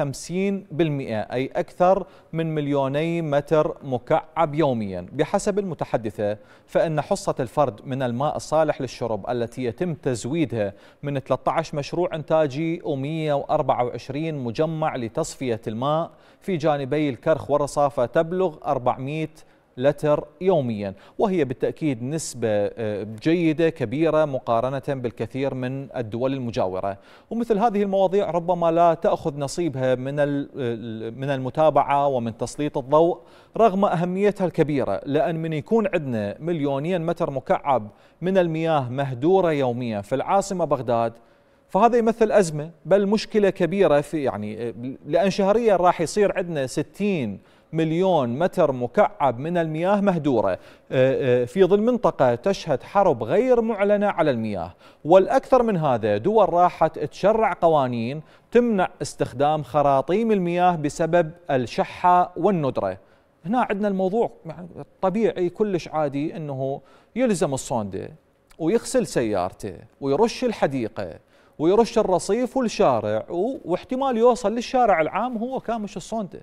أي أكثر من مليوني متر مكعب يوميا بحسب المتحدثة فإن حصة الفرد من الماء الصالح للشرب التي يتم تزويدها من 13 مشروع إنتاجي و124 مجمع لتصفية الماء في جانبي الكرخ والرصافة تبلغ 400 لتر يوميا وهي بالتأكيد نسبة آه، جيدة كبيرة مقارنة بالكثير من الدول المجاورة ومثل هذه المواضيع ربما لا تأخذ نصيبها من آه، من المتابعة ومن تسليط الضوء رغم أهميتها الكبيرة لأن من يكون عندنا مليونين متر مكعب من المياه مهدورة يوميا في العاصمة بغداد فهذا يمثل أزمة بل مشكلة كبيرة في يعني آه، لأن شهريا راح يصير عندنا 60 مليون متر مكعب من المياه مهدورة آه، آه، في ظل منطقة تشهد حرب غير معلنة على المياه والأكثر من هذا دول راحت تشرع قوانين تمنع استخدام خراطيم المياه بسبب الشحة والندرة هنا عندنا الموضوع طبيعي كلش عادي أنه يلزم الصوندة ويغسل سيارته ويرش الحديقة ويرش الرصيف والشارع واحتمال يوصل للشارع العام هو كامش الصوندة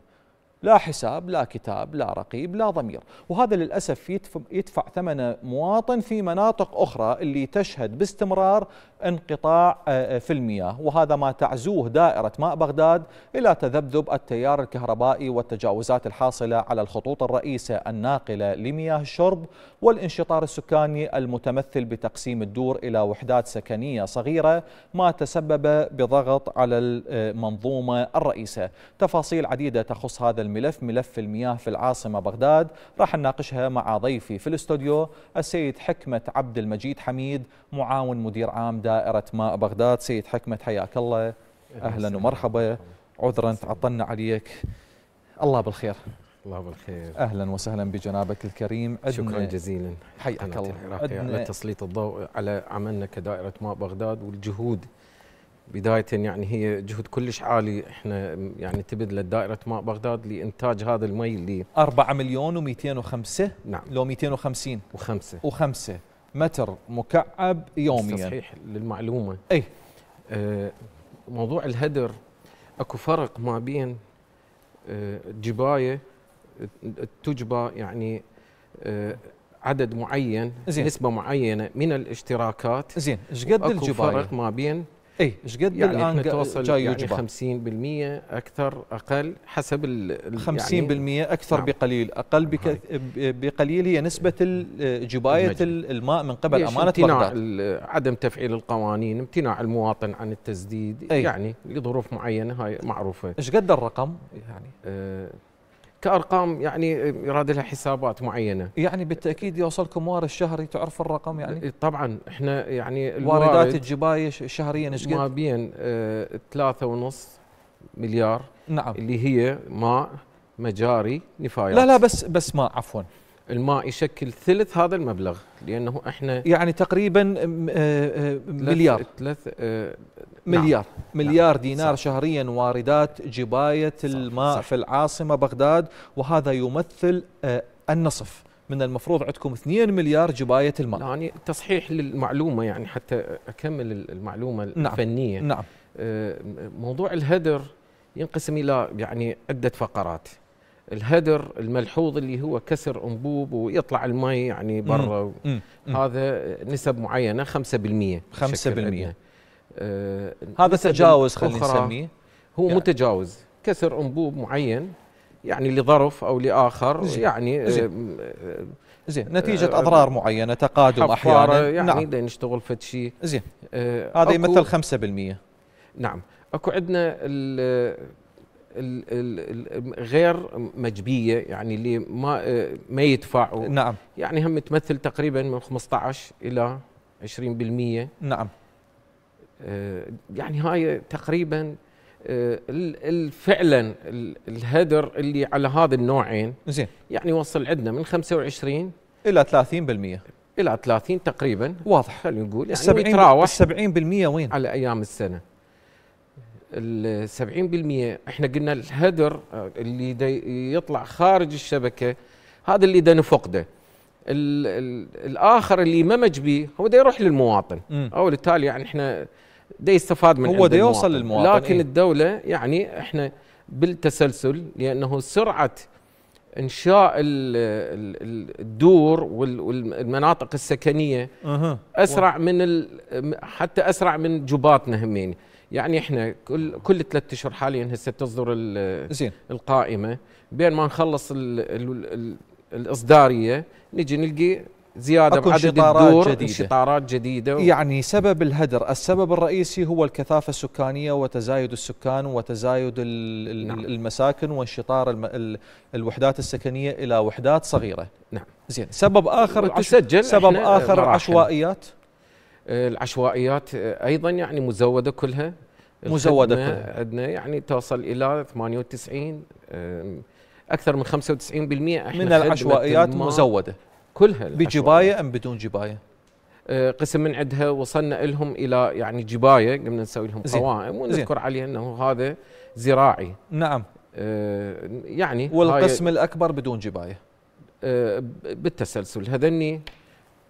لا حساب لا كتاب لا رقيب لا ضمير وهذا للأسف يدفع ثمنه مواطن في مناطق أخرى اللي تشهد باستمرار انقطاع آه، آه، في المياه وهذا ما تعزوه دائرة ماء بغداد إلى تذبذب التيار الكهربائي والتجاوزات الحاصلة على الخطوط الرئيسة الناقلة لمياه الشرب والانشطار السكاني المتمثل بتقسيم الدور إلى وحدات سكنية صغيرة ما تسبب بضغط على المنظومة آه، الرئيسة تفاصيل عديدة تخص هذا الملف ملف المياه في العاصمة بغداد راح نناقشها مع ضيفي في الاستوديو السيد حكمة عبد المجيد حميد معاون مدير عام دائرة ماء بغداد سيد حكمة حياك الله أهلا ومرحبا عذرا تعطلنا عليك الله بالخير الله بالخير اهلا وسهلا بجنابك الكريم شكرا جزيلا حياك الله على تسليط الضوء على عملنا كدائره ماء بغداد والجهود بداية يعني هي جهد كلش عالي احنا يعني تبذل دائرة ماء بغداد لإنتاج هذا المي اللي 4 مليون و205 نعم لو 250 وخمسة وخمسة متر مكعب يوميا صحيح للمعلومة أي آه موضوع الهدر اكو فرق ما بين آه جباية تجبى يعني آه عدد معين زين. نسبة معينة من الاشتراكات زين ايش قد الجباية؟ فرق ما بين اي ايش قد يعني الان نتوصل جاي يعني 50% اكثر اقل حسب ال 50% يعني اكثر نعم. بقليل اقل بك بقليل هي نسبه آه، جبايه المجد. الماء من قبل امانه امتناع عدم تفعيل القوانين امتناع المواطن عن التسديد أي. يعني لظروف معينه هاي معروفه ايش قد الرقم يعني أه كارقام يعني يراد لها حسابات معينه يعني بالتاكيد يوصلكم وارد شهري تعرف الرقم يعني إيه، طبعا احنا يعني واردات الجبايه شهريا ايش ما بين آه، ثلاثة ونص مليار نعم اللي هي ماء مجاري نفايات لا لا بس بس ماء عفوا الماء يشكل ثلث هذا المبلغ لانه احنا يعني تقريبا آه، آه، مليار ثلاث آه، نعم. مليار نعم. مليار دينار صح. شهريا واردات جبايه صح. الماء صح. في العاصمه بغداد وهذا يمثل النصف من المفروض عندكم 2 مليار جبايه الماء يعني تصحيح للمعلومه يعني حتى اكمل المعلومه نعم. الفنيه نعم, نعم. موضوع الهدر ينقسم الى يعني عده فقرات الهدر الملحوظ اللي هو كسر انبوب ويطلع المي يعني برا هذا نسب معينه 5% 5% آه هذا تجاوز خلينا نسميه هو يعني. متجاوز كسر انبوب معين يعني لظرف او لاخر زي. يعني آه، زين آه نتيجه آه اضرار معينه تقادم احيانا يعني نعم. نشتغل فد شيء زين آه هذا يمثل 5% نعم اكو عندنا غير مجبيه يعني اللي ما ما يدفعوا نعم يعني هم تمثل تقريبا من 15 الى 20% نعم آه، يعني هاي تقريبا آه، فعلا الهدر اللي على هذا النوعين زين يعني وصل عندنا من 25 الى 30% الى 30 تقريبا واضح خلينا نقول يعني يتراوح 70% وين على ايام السنه ال 70% احنا قلنا الهدر آه، اللي دا يطلع خارج الشبكه هذا اللي دا نفقده الـ الـ الاخر اللي ممج به هو دا يروح للمواطن م. او بالتالي يعني احنا دا يستفاد من هو دا يوصل للمواطن لكن إيه؟ الدوله يعني احنا بالتسلسل لانه سرعه انشاء الدور والمناطق السكنيه أه. اسرع من حتى اسرع من جباتنا همين يعني. يعني احنا كل كل ثلاث اشهر حاليا هسه بتصدر زين القائمه بين ما نخلص الـ الـ الـ الاصداريه نجي نلقي زياده بعدد الدور جديدة. انشطارات جديده و... يعني سبب الهدر السبب الرئيسي هو الكثافه السكانيه وتزايد السكان وتزايد نعم. المساكن وانشطار الم... ال... الوحدات السكنيه الى وحدات صغيره نعم زين سبب اخر تسجل سبب اخر عشوائيات العشوائيات ايضا يعني مزوده كلها مزوده كلها عندنا يعني توصل الى 98 اكثر من 95% احنا من العشوائيات مزوده كلها بجبايه ام بدون جبايه؟ آه، قسم من عندها وصلنا لهم الى يعني جبايه قمنا نسوي لهم قوائم ونذكر عليه انه هذا زراعي نعم آه، يعني والقسم الاكبر بدون جبايه آه، بالتسلسل هذني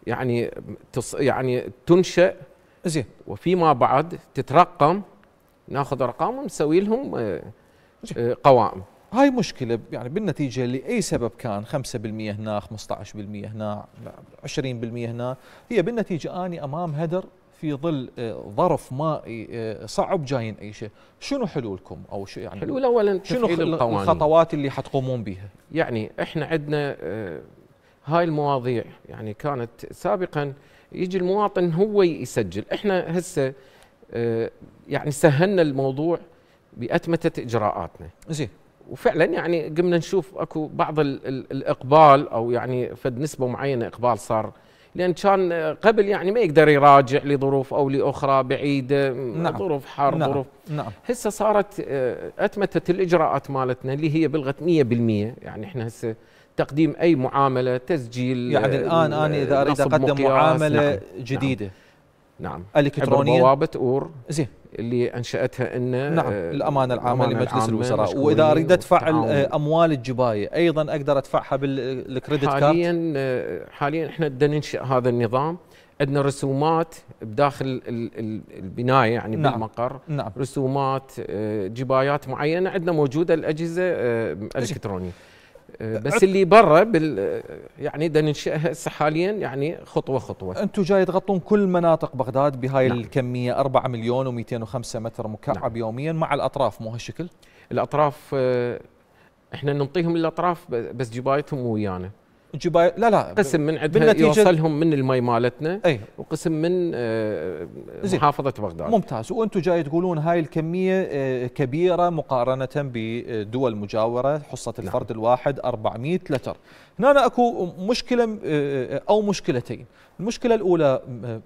يعني تص يعني تنشأ زين وفيما بعد تترقم ناخذ ارقام ونسوي لهم آه، آه، قوائم هاي مشكلة يعني بالنتيجة لأي سبب كان 5% هنا 15% هنا 20% هنا هي بالنتيجة أني أمام هدر في ظل آه، ظرف مائي صعب جايين أي شيء شنو حلولكم أو شو يعني حلول أولا شنو الخطوات اللي حتقومون بها يعني إحنا عندنا هاي المواضيع يعني كانت سابقا يجي المواطن هو يسجل احنا هسه آه، يعني سهلنا الموضوع باتمته اجراءاتنا زين وفعلا يعني قمنا نشوف اكو بعض الاقبال او يعني فد نسبه معينه اقبال صار لان كان قبل يعني ما يقدر يراجع لظروف او لاخرى بعيده نعم. ظروف حار نعم. ظروف نعم. هسه صارت آه، اتمتت الاجراءات مالتنا اللي هي بلغت 100% يعني احنا هسه تقديم اي معامله تسجيل يعني الان انا اذا اريد اقدم معامله نعم. جديده نعم, نعم. الكترونيه بوابه اور زين اللي انشاتها ان نعم الامانه العامه لمجلس الوزراء واذا اريد ادفع اموال الجبايه ايضا اقدر ادفعها بالكريدت كارد حاليا حاليا احنا بدنا ننشئ هذا النظام عندنا رسومات بداخل البنايه يعني نعم. بالمقر نعم. رسومات آه، جبايات معينه عندنا موجوده الاجهزه الالكترونيه آه، آه، بس اللي برا بال يعني بدنا ننشئها هسه حاليا يعني خطوه خطوه انتم جاي تغطون كل مناطق بغداد بهاي نعم. الكميه 4 مليون و205 متر مكعب نعم. يوميا مع الاطراف مو هالشكل؟ الاطراف آه، احنا ننطيهم الاطراف بس جبايتهم ويانا جبايل لا لا قسم من عندنا يوصلهم من المي مالتنا أي. وقسم من آه، محافظه بغداد ممتاز وانتم جاي تقولون هاي الكميه آه، كبيره مقارنه بدول مجاوره حصه نعم. الفرد نعم. الواحد 400 لتر هنا اكو مشكله آه، او مشكلتين المشكله الاولى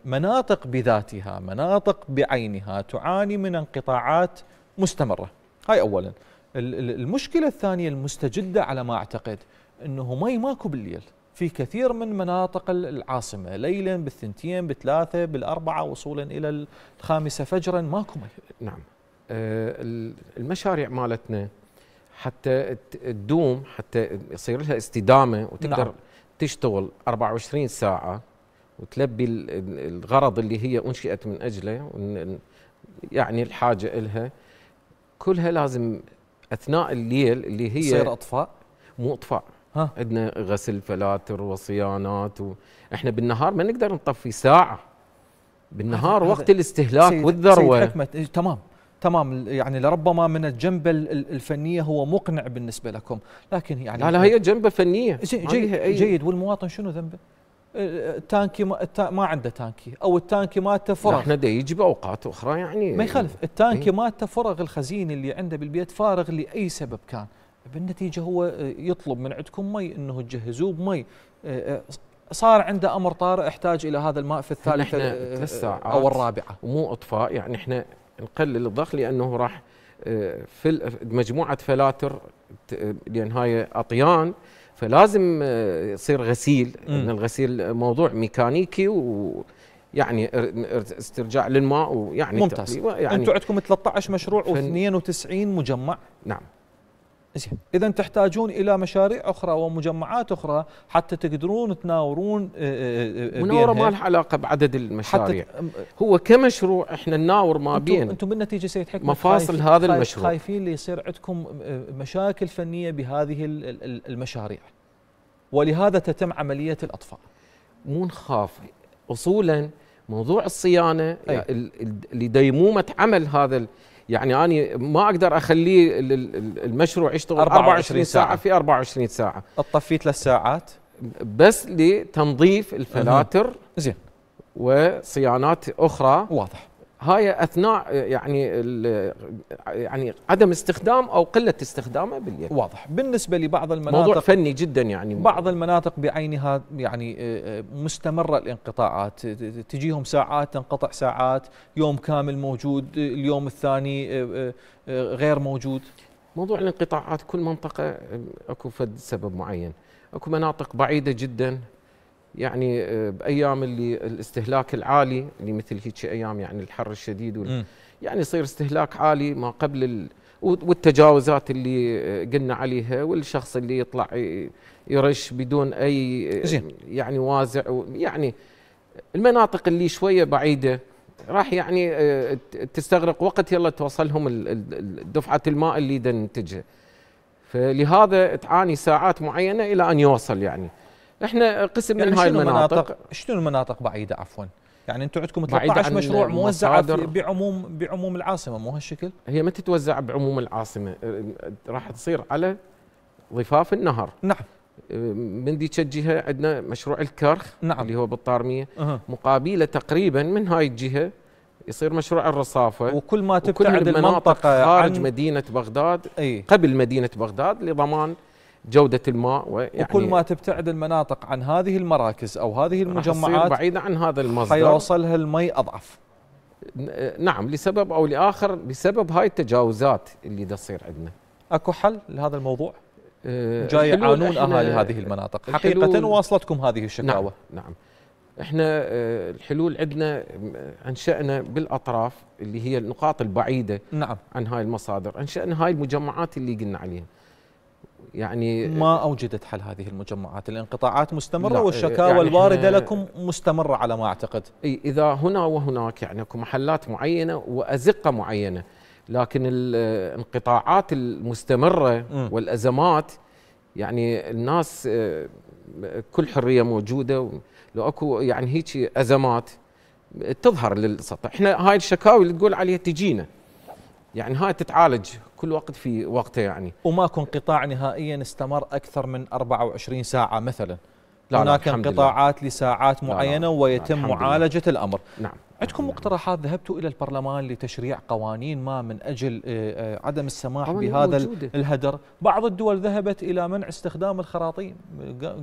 مناطق بذاتها مناطق بعينها تعاني من انقطاعات مستمره هاي اولا المشكله الثانيه المستجده على ما اعتقد انه مي ماكو بالليل في كثير من مناطق العاصمه ليلا بالثنتين بالثلاثه بالاربعه وصولا الى الخامسه فجرا ماكو مي نعم آه، المشاريع مالتنا حتى تدوم حتى يصير لها استدامه وتقدر نعم. تشتغل 24 ساعه وتلبي الغرض اللي هي انشئت من اجله يعني الحاجه إلها كلها لازم اثناء الليل اللي هي تصير اطفاء مو اطفاء ها. عندنا غسل فلاتر وصيانات واحنا احنا بالنهار ما نقدر نطفي ساعه بالنهار وقت الاستهلاك سيد والذروه سيد حكمة إيه، تمام تمام يعني لربما من الجنبة الفنية هو مقنع بالنسبة لكم لكن يعني لا لا هي جنبة فنية جيد, أي... جيد والمواطن شنو ذنبه إيه، التانكي ما, ما عنده تانكي او التانكي مالته فرغ احنا ده يجي باوقات اخرى يعني ما يخالف التانكي إيه. مالته فرغ الخزينه اللي عنده بالبيت فارغ لاي سبب كان بالنتيجه هو آه، يطلب من عندكم مي انه تجهزوه بمي آه، آه، صار عنده امر طارئ احتاج الى هذا الماء في الثالثه او الرابعه ومو اطفاء يعني احنا نقلل الضغط لانه راح في مجموعه فلاتر لان هاي اطيان فلازم يصير غسيل ان الغسيل موضوع ميكانيكي و يعني استرجاع للماء ويعني ممتاز يعني انتم عندكم 13 مشروع و92 مجمع نعم زين اذا تحتاجون الى مشاريع اخرى ومجمعات اخرى حتى تقدرون تناورون آه، آه، آه، مناوره ما لها علاقه بعدد المشاريع هو كمشروع احنا نناور ما بين انتم بالنتيجه سيد حكمه مفاصل هذا المشروع خايفين يصير عندكم مشاكل فنيه بهذه المشاريع ولهذا تتم عمليه الاطفاء مو نخاف اصولا موضوع الصيانه لديمومة عمل هذا يعني أنا ما أقدر أخليه المشروع يشتغل 24, 24 ساعة, في 24 ساعة تطفي ثلاث ساعات بس لتنظيف الفلاتر زين وصيانات أخرى واضح هاي اثناء يعني يعني عدم استخدام او قله استخدامه باليد واضح بالنسبه لبعض المناطق موضوع فني جدا يعني بعض المناطق بعينها يعني آه، آه، مستمره الانقطاعات تجيهم ساعات تنقطع ساعات يوم كامل موجود اليوم الثاني آه، غير موجود موضوع الانقطاعات كل منطقه اكو فد سبب معين اكو مناطق بعيده جدا يعني آه، بايام اللي الاستهلاك العالي اللي مثل هيك ايام يعني الحر الشديد وال... يعني يصير استهلاك عالي ما قبل ال... والتجاوزات اللي آه، قلنا عليها والشخص اللي يطلع يرش بدون اي آه، يعني وازع يعني المناطق اللي شويه بعيده راح يعني تستغرق وقت يلا توصلهم دفعه الماء اللي ننتجها فلهذا تعاني ساعات معينه الى ان يوصل يعني احنا قسم يعني من هاي المناطق شنو المناطق بعيده عفوا يعني انتم عندكم 13 مشروع موزعه بعموم بعموم العاصمه مو هالشكل هي ما تتوزع بعموم العاصمه أه، أه، راح تصير على ضفاف النهر نعم أه، من ذيك الجهه عندنا مشروع الكرخ نعم. اللي هو بالطارميه أه. مقابله تقريبا من هاي الجهه يصير مشروع الرصافه وكل ما تبتعد وكل المناطق خارج عن... مدينه بغداد أي. قبل مدينه بغداد لضمان جوده الماء ويعني وكل ما تبتعد المناطق عن هذه المراكز او هذه المجمعات بعيده عن هذا المصدر حيوصلها المي اضعف نعم لسبب او لاخر بسبب هاي التجاوزات اللي تصير عندنا اكو حل لهذا الموضوع؟ آه، جاي يعانون اهالي هذه المناطق حقيقه واصلتكم هذه الشكاوى نعم, نعم احنا آه، الحلول عندنا آه، انشانا بالاطراف اللي هي النقاط البعيده نعم. عن هاي المصادر انشانا هاي المجمعات اللي قلنا عليها يعني ما اوجدت حل هذه المجمعات، الانقطاعات مستمره والشكاوى يعني الوارده لكم مستمره على ما اعتقد. اذا هنا وهناك يعني اكو محلات معينه وازقه معينه، لكن الانقطاعات المستمره والازمات يعني الناس آه، كل حريه موجوده لو اكو يعني هيك ازمات تظهر للسطح، احنا هاي الشكاوي اللي تقول عليها تجينا. يعني هاي تتعالج كل وقت في وقته يعني كن قطاع نهائيا استمر اكثر من 24 ساعه مثلا لا هناك لا انقطاعات لله. لساعات معينه لا لا ويتم معالجه لله. الامر نعم عندكم مقترحات ذهبتوا الى البرلمان لتشريع قوانين ما من اجل آه، آه، عدم السماح بهذا موجودة. الهدر بعض الدول ذهبت الى منع استخدام الخراطيم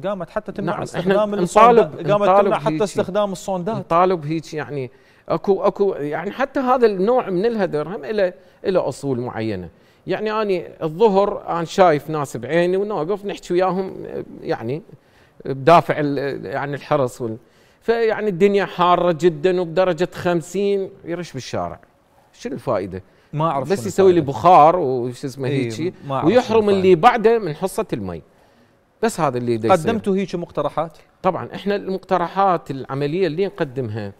قامت حتى تمنع نعم. استخدام الصوندات قامت تمنع حتى استخدام الصوندات نطالب هيك يعني اكو اكو يعني حتى هذا النوع من الهدر هم له له اصول معينه يعني اني الظهر انا شايف ناس بعيني ونوقف نحكي وياهم يعني بدافع يعني الحرص وال فيعني الدنيا حاره جدا وبدرجه 50 يرش بالشارع شنو الفائده؟ ما اعرف بس يسوي لي بخار وش اسمه إيه، هيك ويحرم اللي بعده من حصه المي بس هذا اللي قدمتوا هيك مقترحات؟ طبعا احنا المقترحات العمليه اللي نقدمها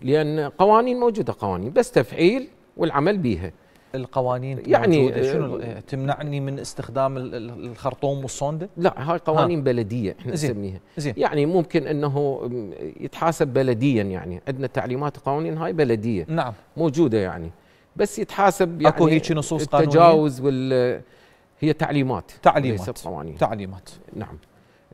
لان قوانين موجوده قوانين بس تفعيل والعمل بيها القوانين يعني, يعني، آه، شنو إيه، تمنعني من استخدام الخرطوم والصونده؟ لا هاي قوانين ها. بلديه احنا زين. نسميها زين. يعني ممكن انه يتحاسب بلديا يعني عندنا تعليمات قوانين هاي بلديه نعم موجوده يعني بس يتحاسب يعني اكو هيك نصوص قانونيه التجاوز وال هي تعليمات تعليمات قوانين تعليمات نعم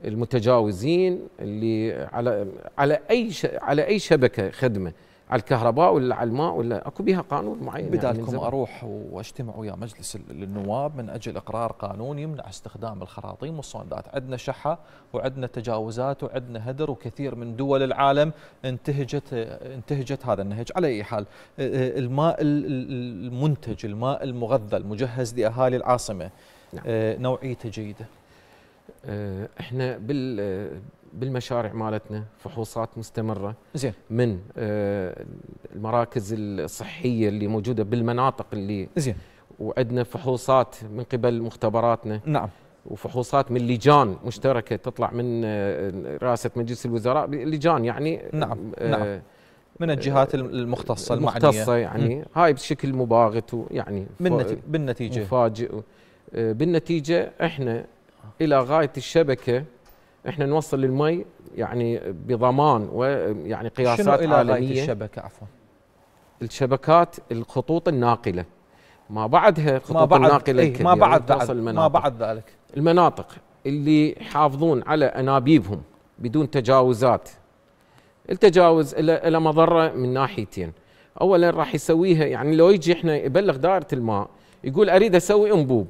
المتجاوزين اللي على على اي على اي شبكه خدمه على الكهرباء ولا على الماء ولا اكو بها قانون معين بدالكم يعني اروح واجتمع ويا مجلس النواب من اجل اقرار قانون يمنع استخدام الخراطيم والصندات، عندنا شحه وعندنا تجاوزات وعندنا هدر وكثير من دول العالم انتهجت انتهجت هذا النهج، على اي حال آه، آه، الماء المنتج، الماء المغذى المجهز لاهالي العاصمه نعم. آه، نوعيته جيده. آه، احنا بال آه، بالمشاريع مالتنا فحوصات مستمره زين من آه، المراكز الصحيه اللي موجوده بالمناطق اللي زين وعندنا فحوصات من قبل مختبراتنا نعم وفحوصات من لجان مشتركه تطلع من رئاسه مجلس الوزراء لجان يعني نعم آه نعم من الجهات المختصه المختصه المعنية. يعني م. هاي بشكل مباغت ويعني بالنتيجه مفاجئ بالنتيجه احنا الى غايه الشبكه احنا نوصل المي يعني بضمان ويعني قياسات شنو إلى عالميه غاية الشبكه عفوا الشبكات الخطوط الناقله ما بعدها خطوط ما بعد الناقله ايه ما بعد ذلك ما بعد ذلك المناطق اللي يحافظون على انابيبهم بدون تجاوزات التجاوز الى مضره من ناحيتين اولا راح يسويها يعني لو يجي احنا يبلغ دائره الماء يقول اريد اسوي انبوب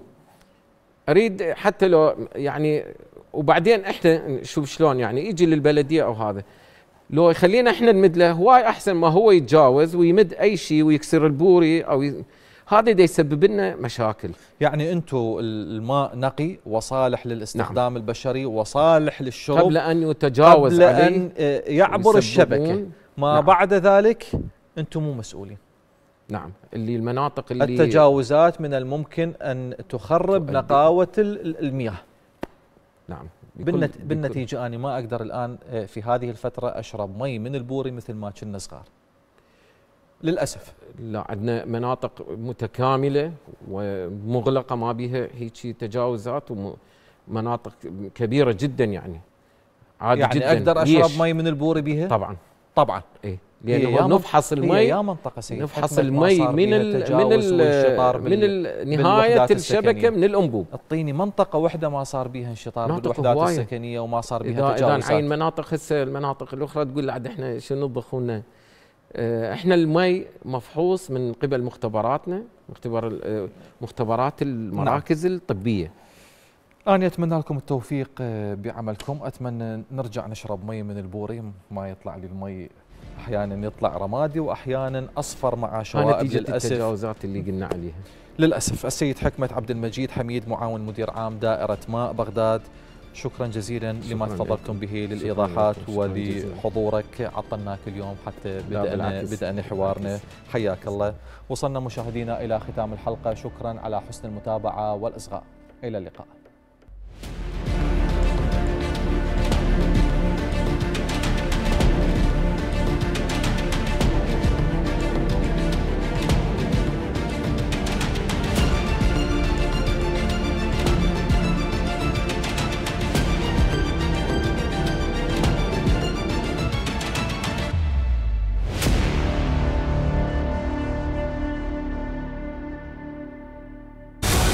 اريد حتى لو يعني وبعدين احنا نشوف شلون يعني يجي للبلديه او هذا لو يخلينا احنا نمد له هواي احسن ما هو يتجاوز ويمد اي شيء ويكسر البوري او ي... هذا دا يسبب لنا مشاكل يعني انتم الماء نقي وصالح للاستخدام نعم. البشري وصالح للشرب قبل ان يتجاوز قبل عليه أن يعبر الشبكه ما نعم. بعد ذلك انتم مو مسؤولين نعم اللي المناطق اللي التجاوزات من الممكن ان تخرب نقاوه المياه نعم بكل بالنتيجه انا ما اقدر الان آه، في هذه الفتره اشرب مي من البوري مثل ما كنا صغار للاسف لا عندنا مناطق متكامله ومغلقه ما بيها هيك تجاوزات ومناطق كبيره جدا يعني عادي يعني جدا اقدر اشرب مي من البوري بها طبعا طبعا إيه؟ لانه يعني نفحص المي يا منطقه سيد نفحص المي من من ال من نهايه الشبكه من الانبوب اعطيني منطقه واحده ما صار بها انشطار بالوحدات واي. السكنيه وما صار بها اذا عين مناطق هسه المناطق الاخرى تقول عاد احنا شنو نضخونا آه، احنا المي مفحوص من قبل مختبراتنا مختبر آه، مختبرات المراكز نعم. الطبيه أنا أتمنى لكم التوفيق آه، بعملكم أتمنى نرجع نشرب مي من البوري ما يطلع لي المي احيانا يطلع رمادي واحيانا اصفر مع شوائب نتيجة للاسف التجاوزات اللي قلنا عليها للاسف السيد حكمه عبد المجيد حميد معاون مدير عام دائره ماء بغداد شكرا جزيلا شكرا لما تفضلتم به للايضاحات ولحضورك عطلناك اليوم حتى بدانا بدانا حوارنا حياك الله وصلنا مشاهدينا الى ختام الحلقه شكرا على حسن المتابعه والاصغاء الى اللقاء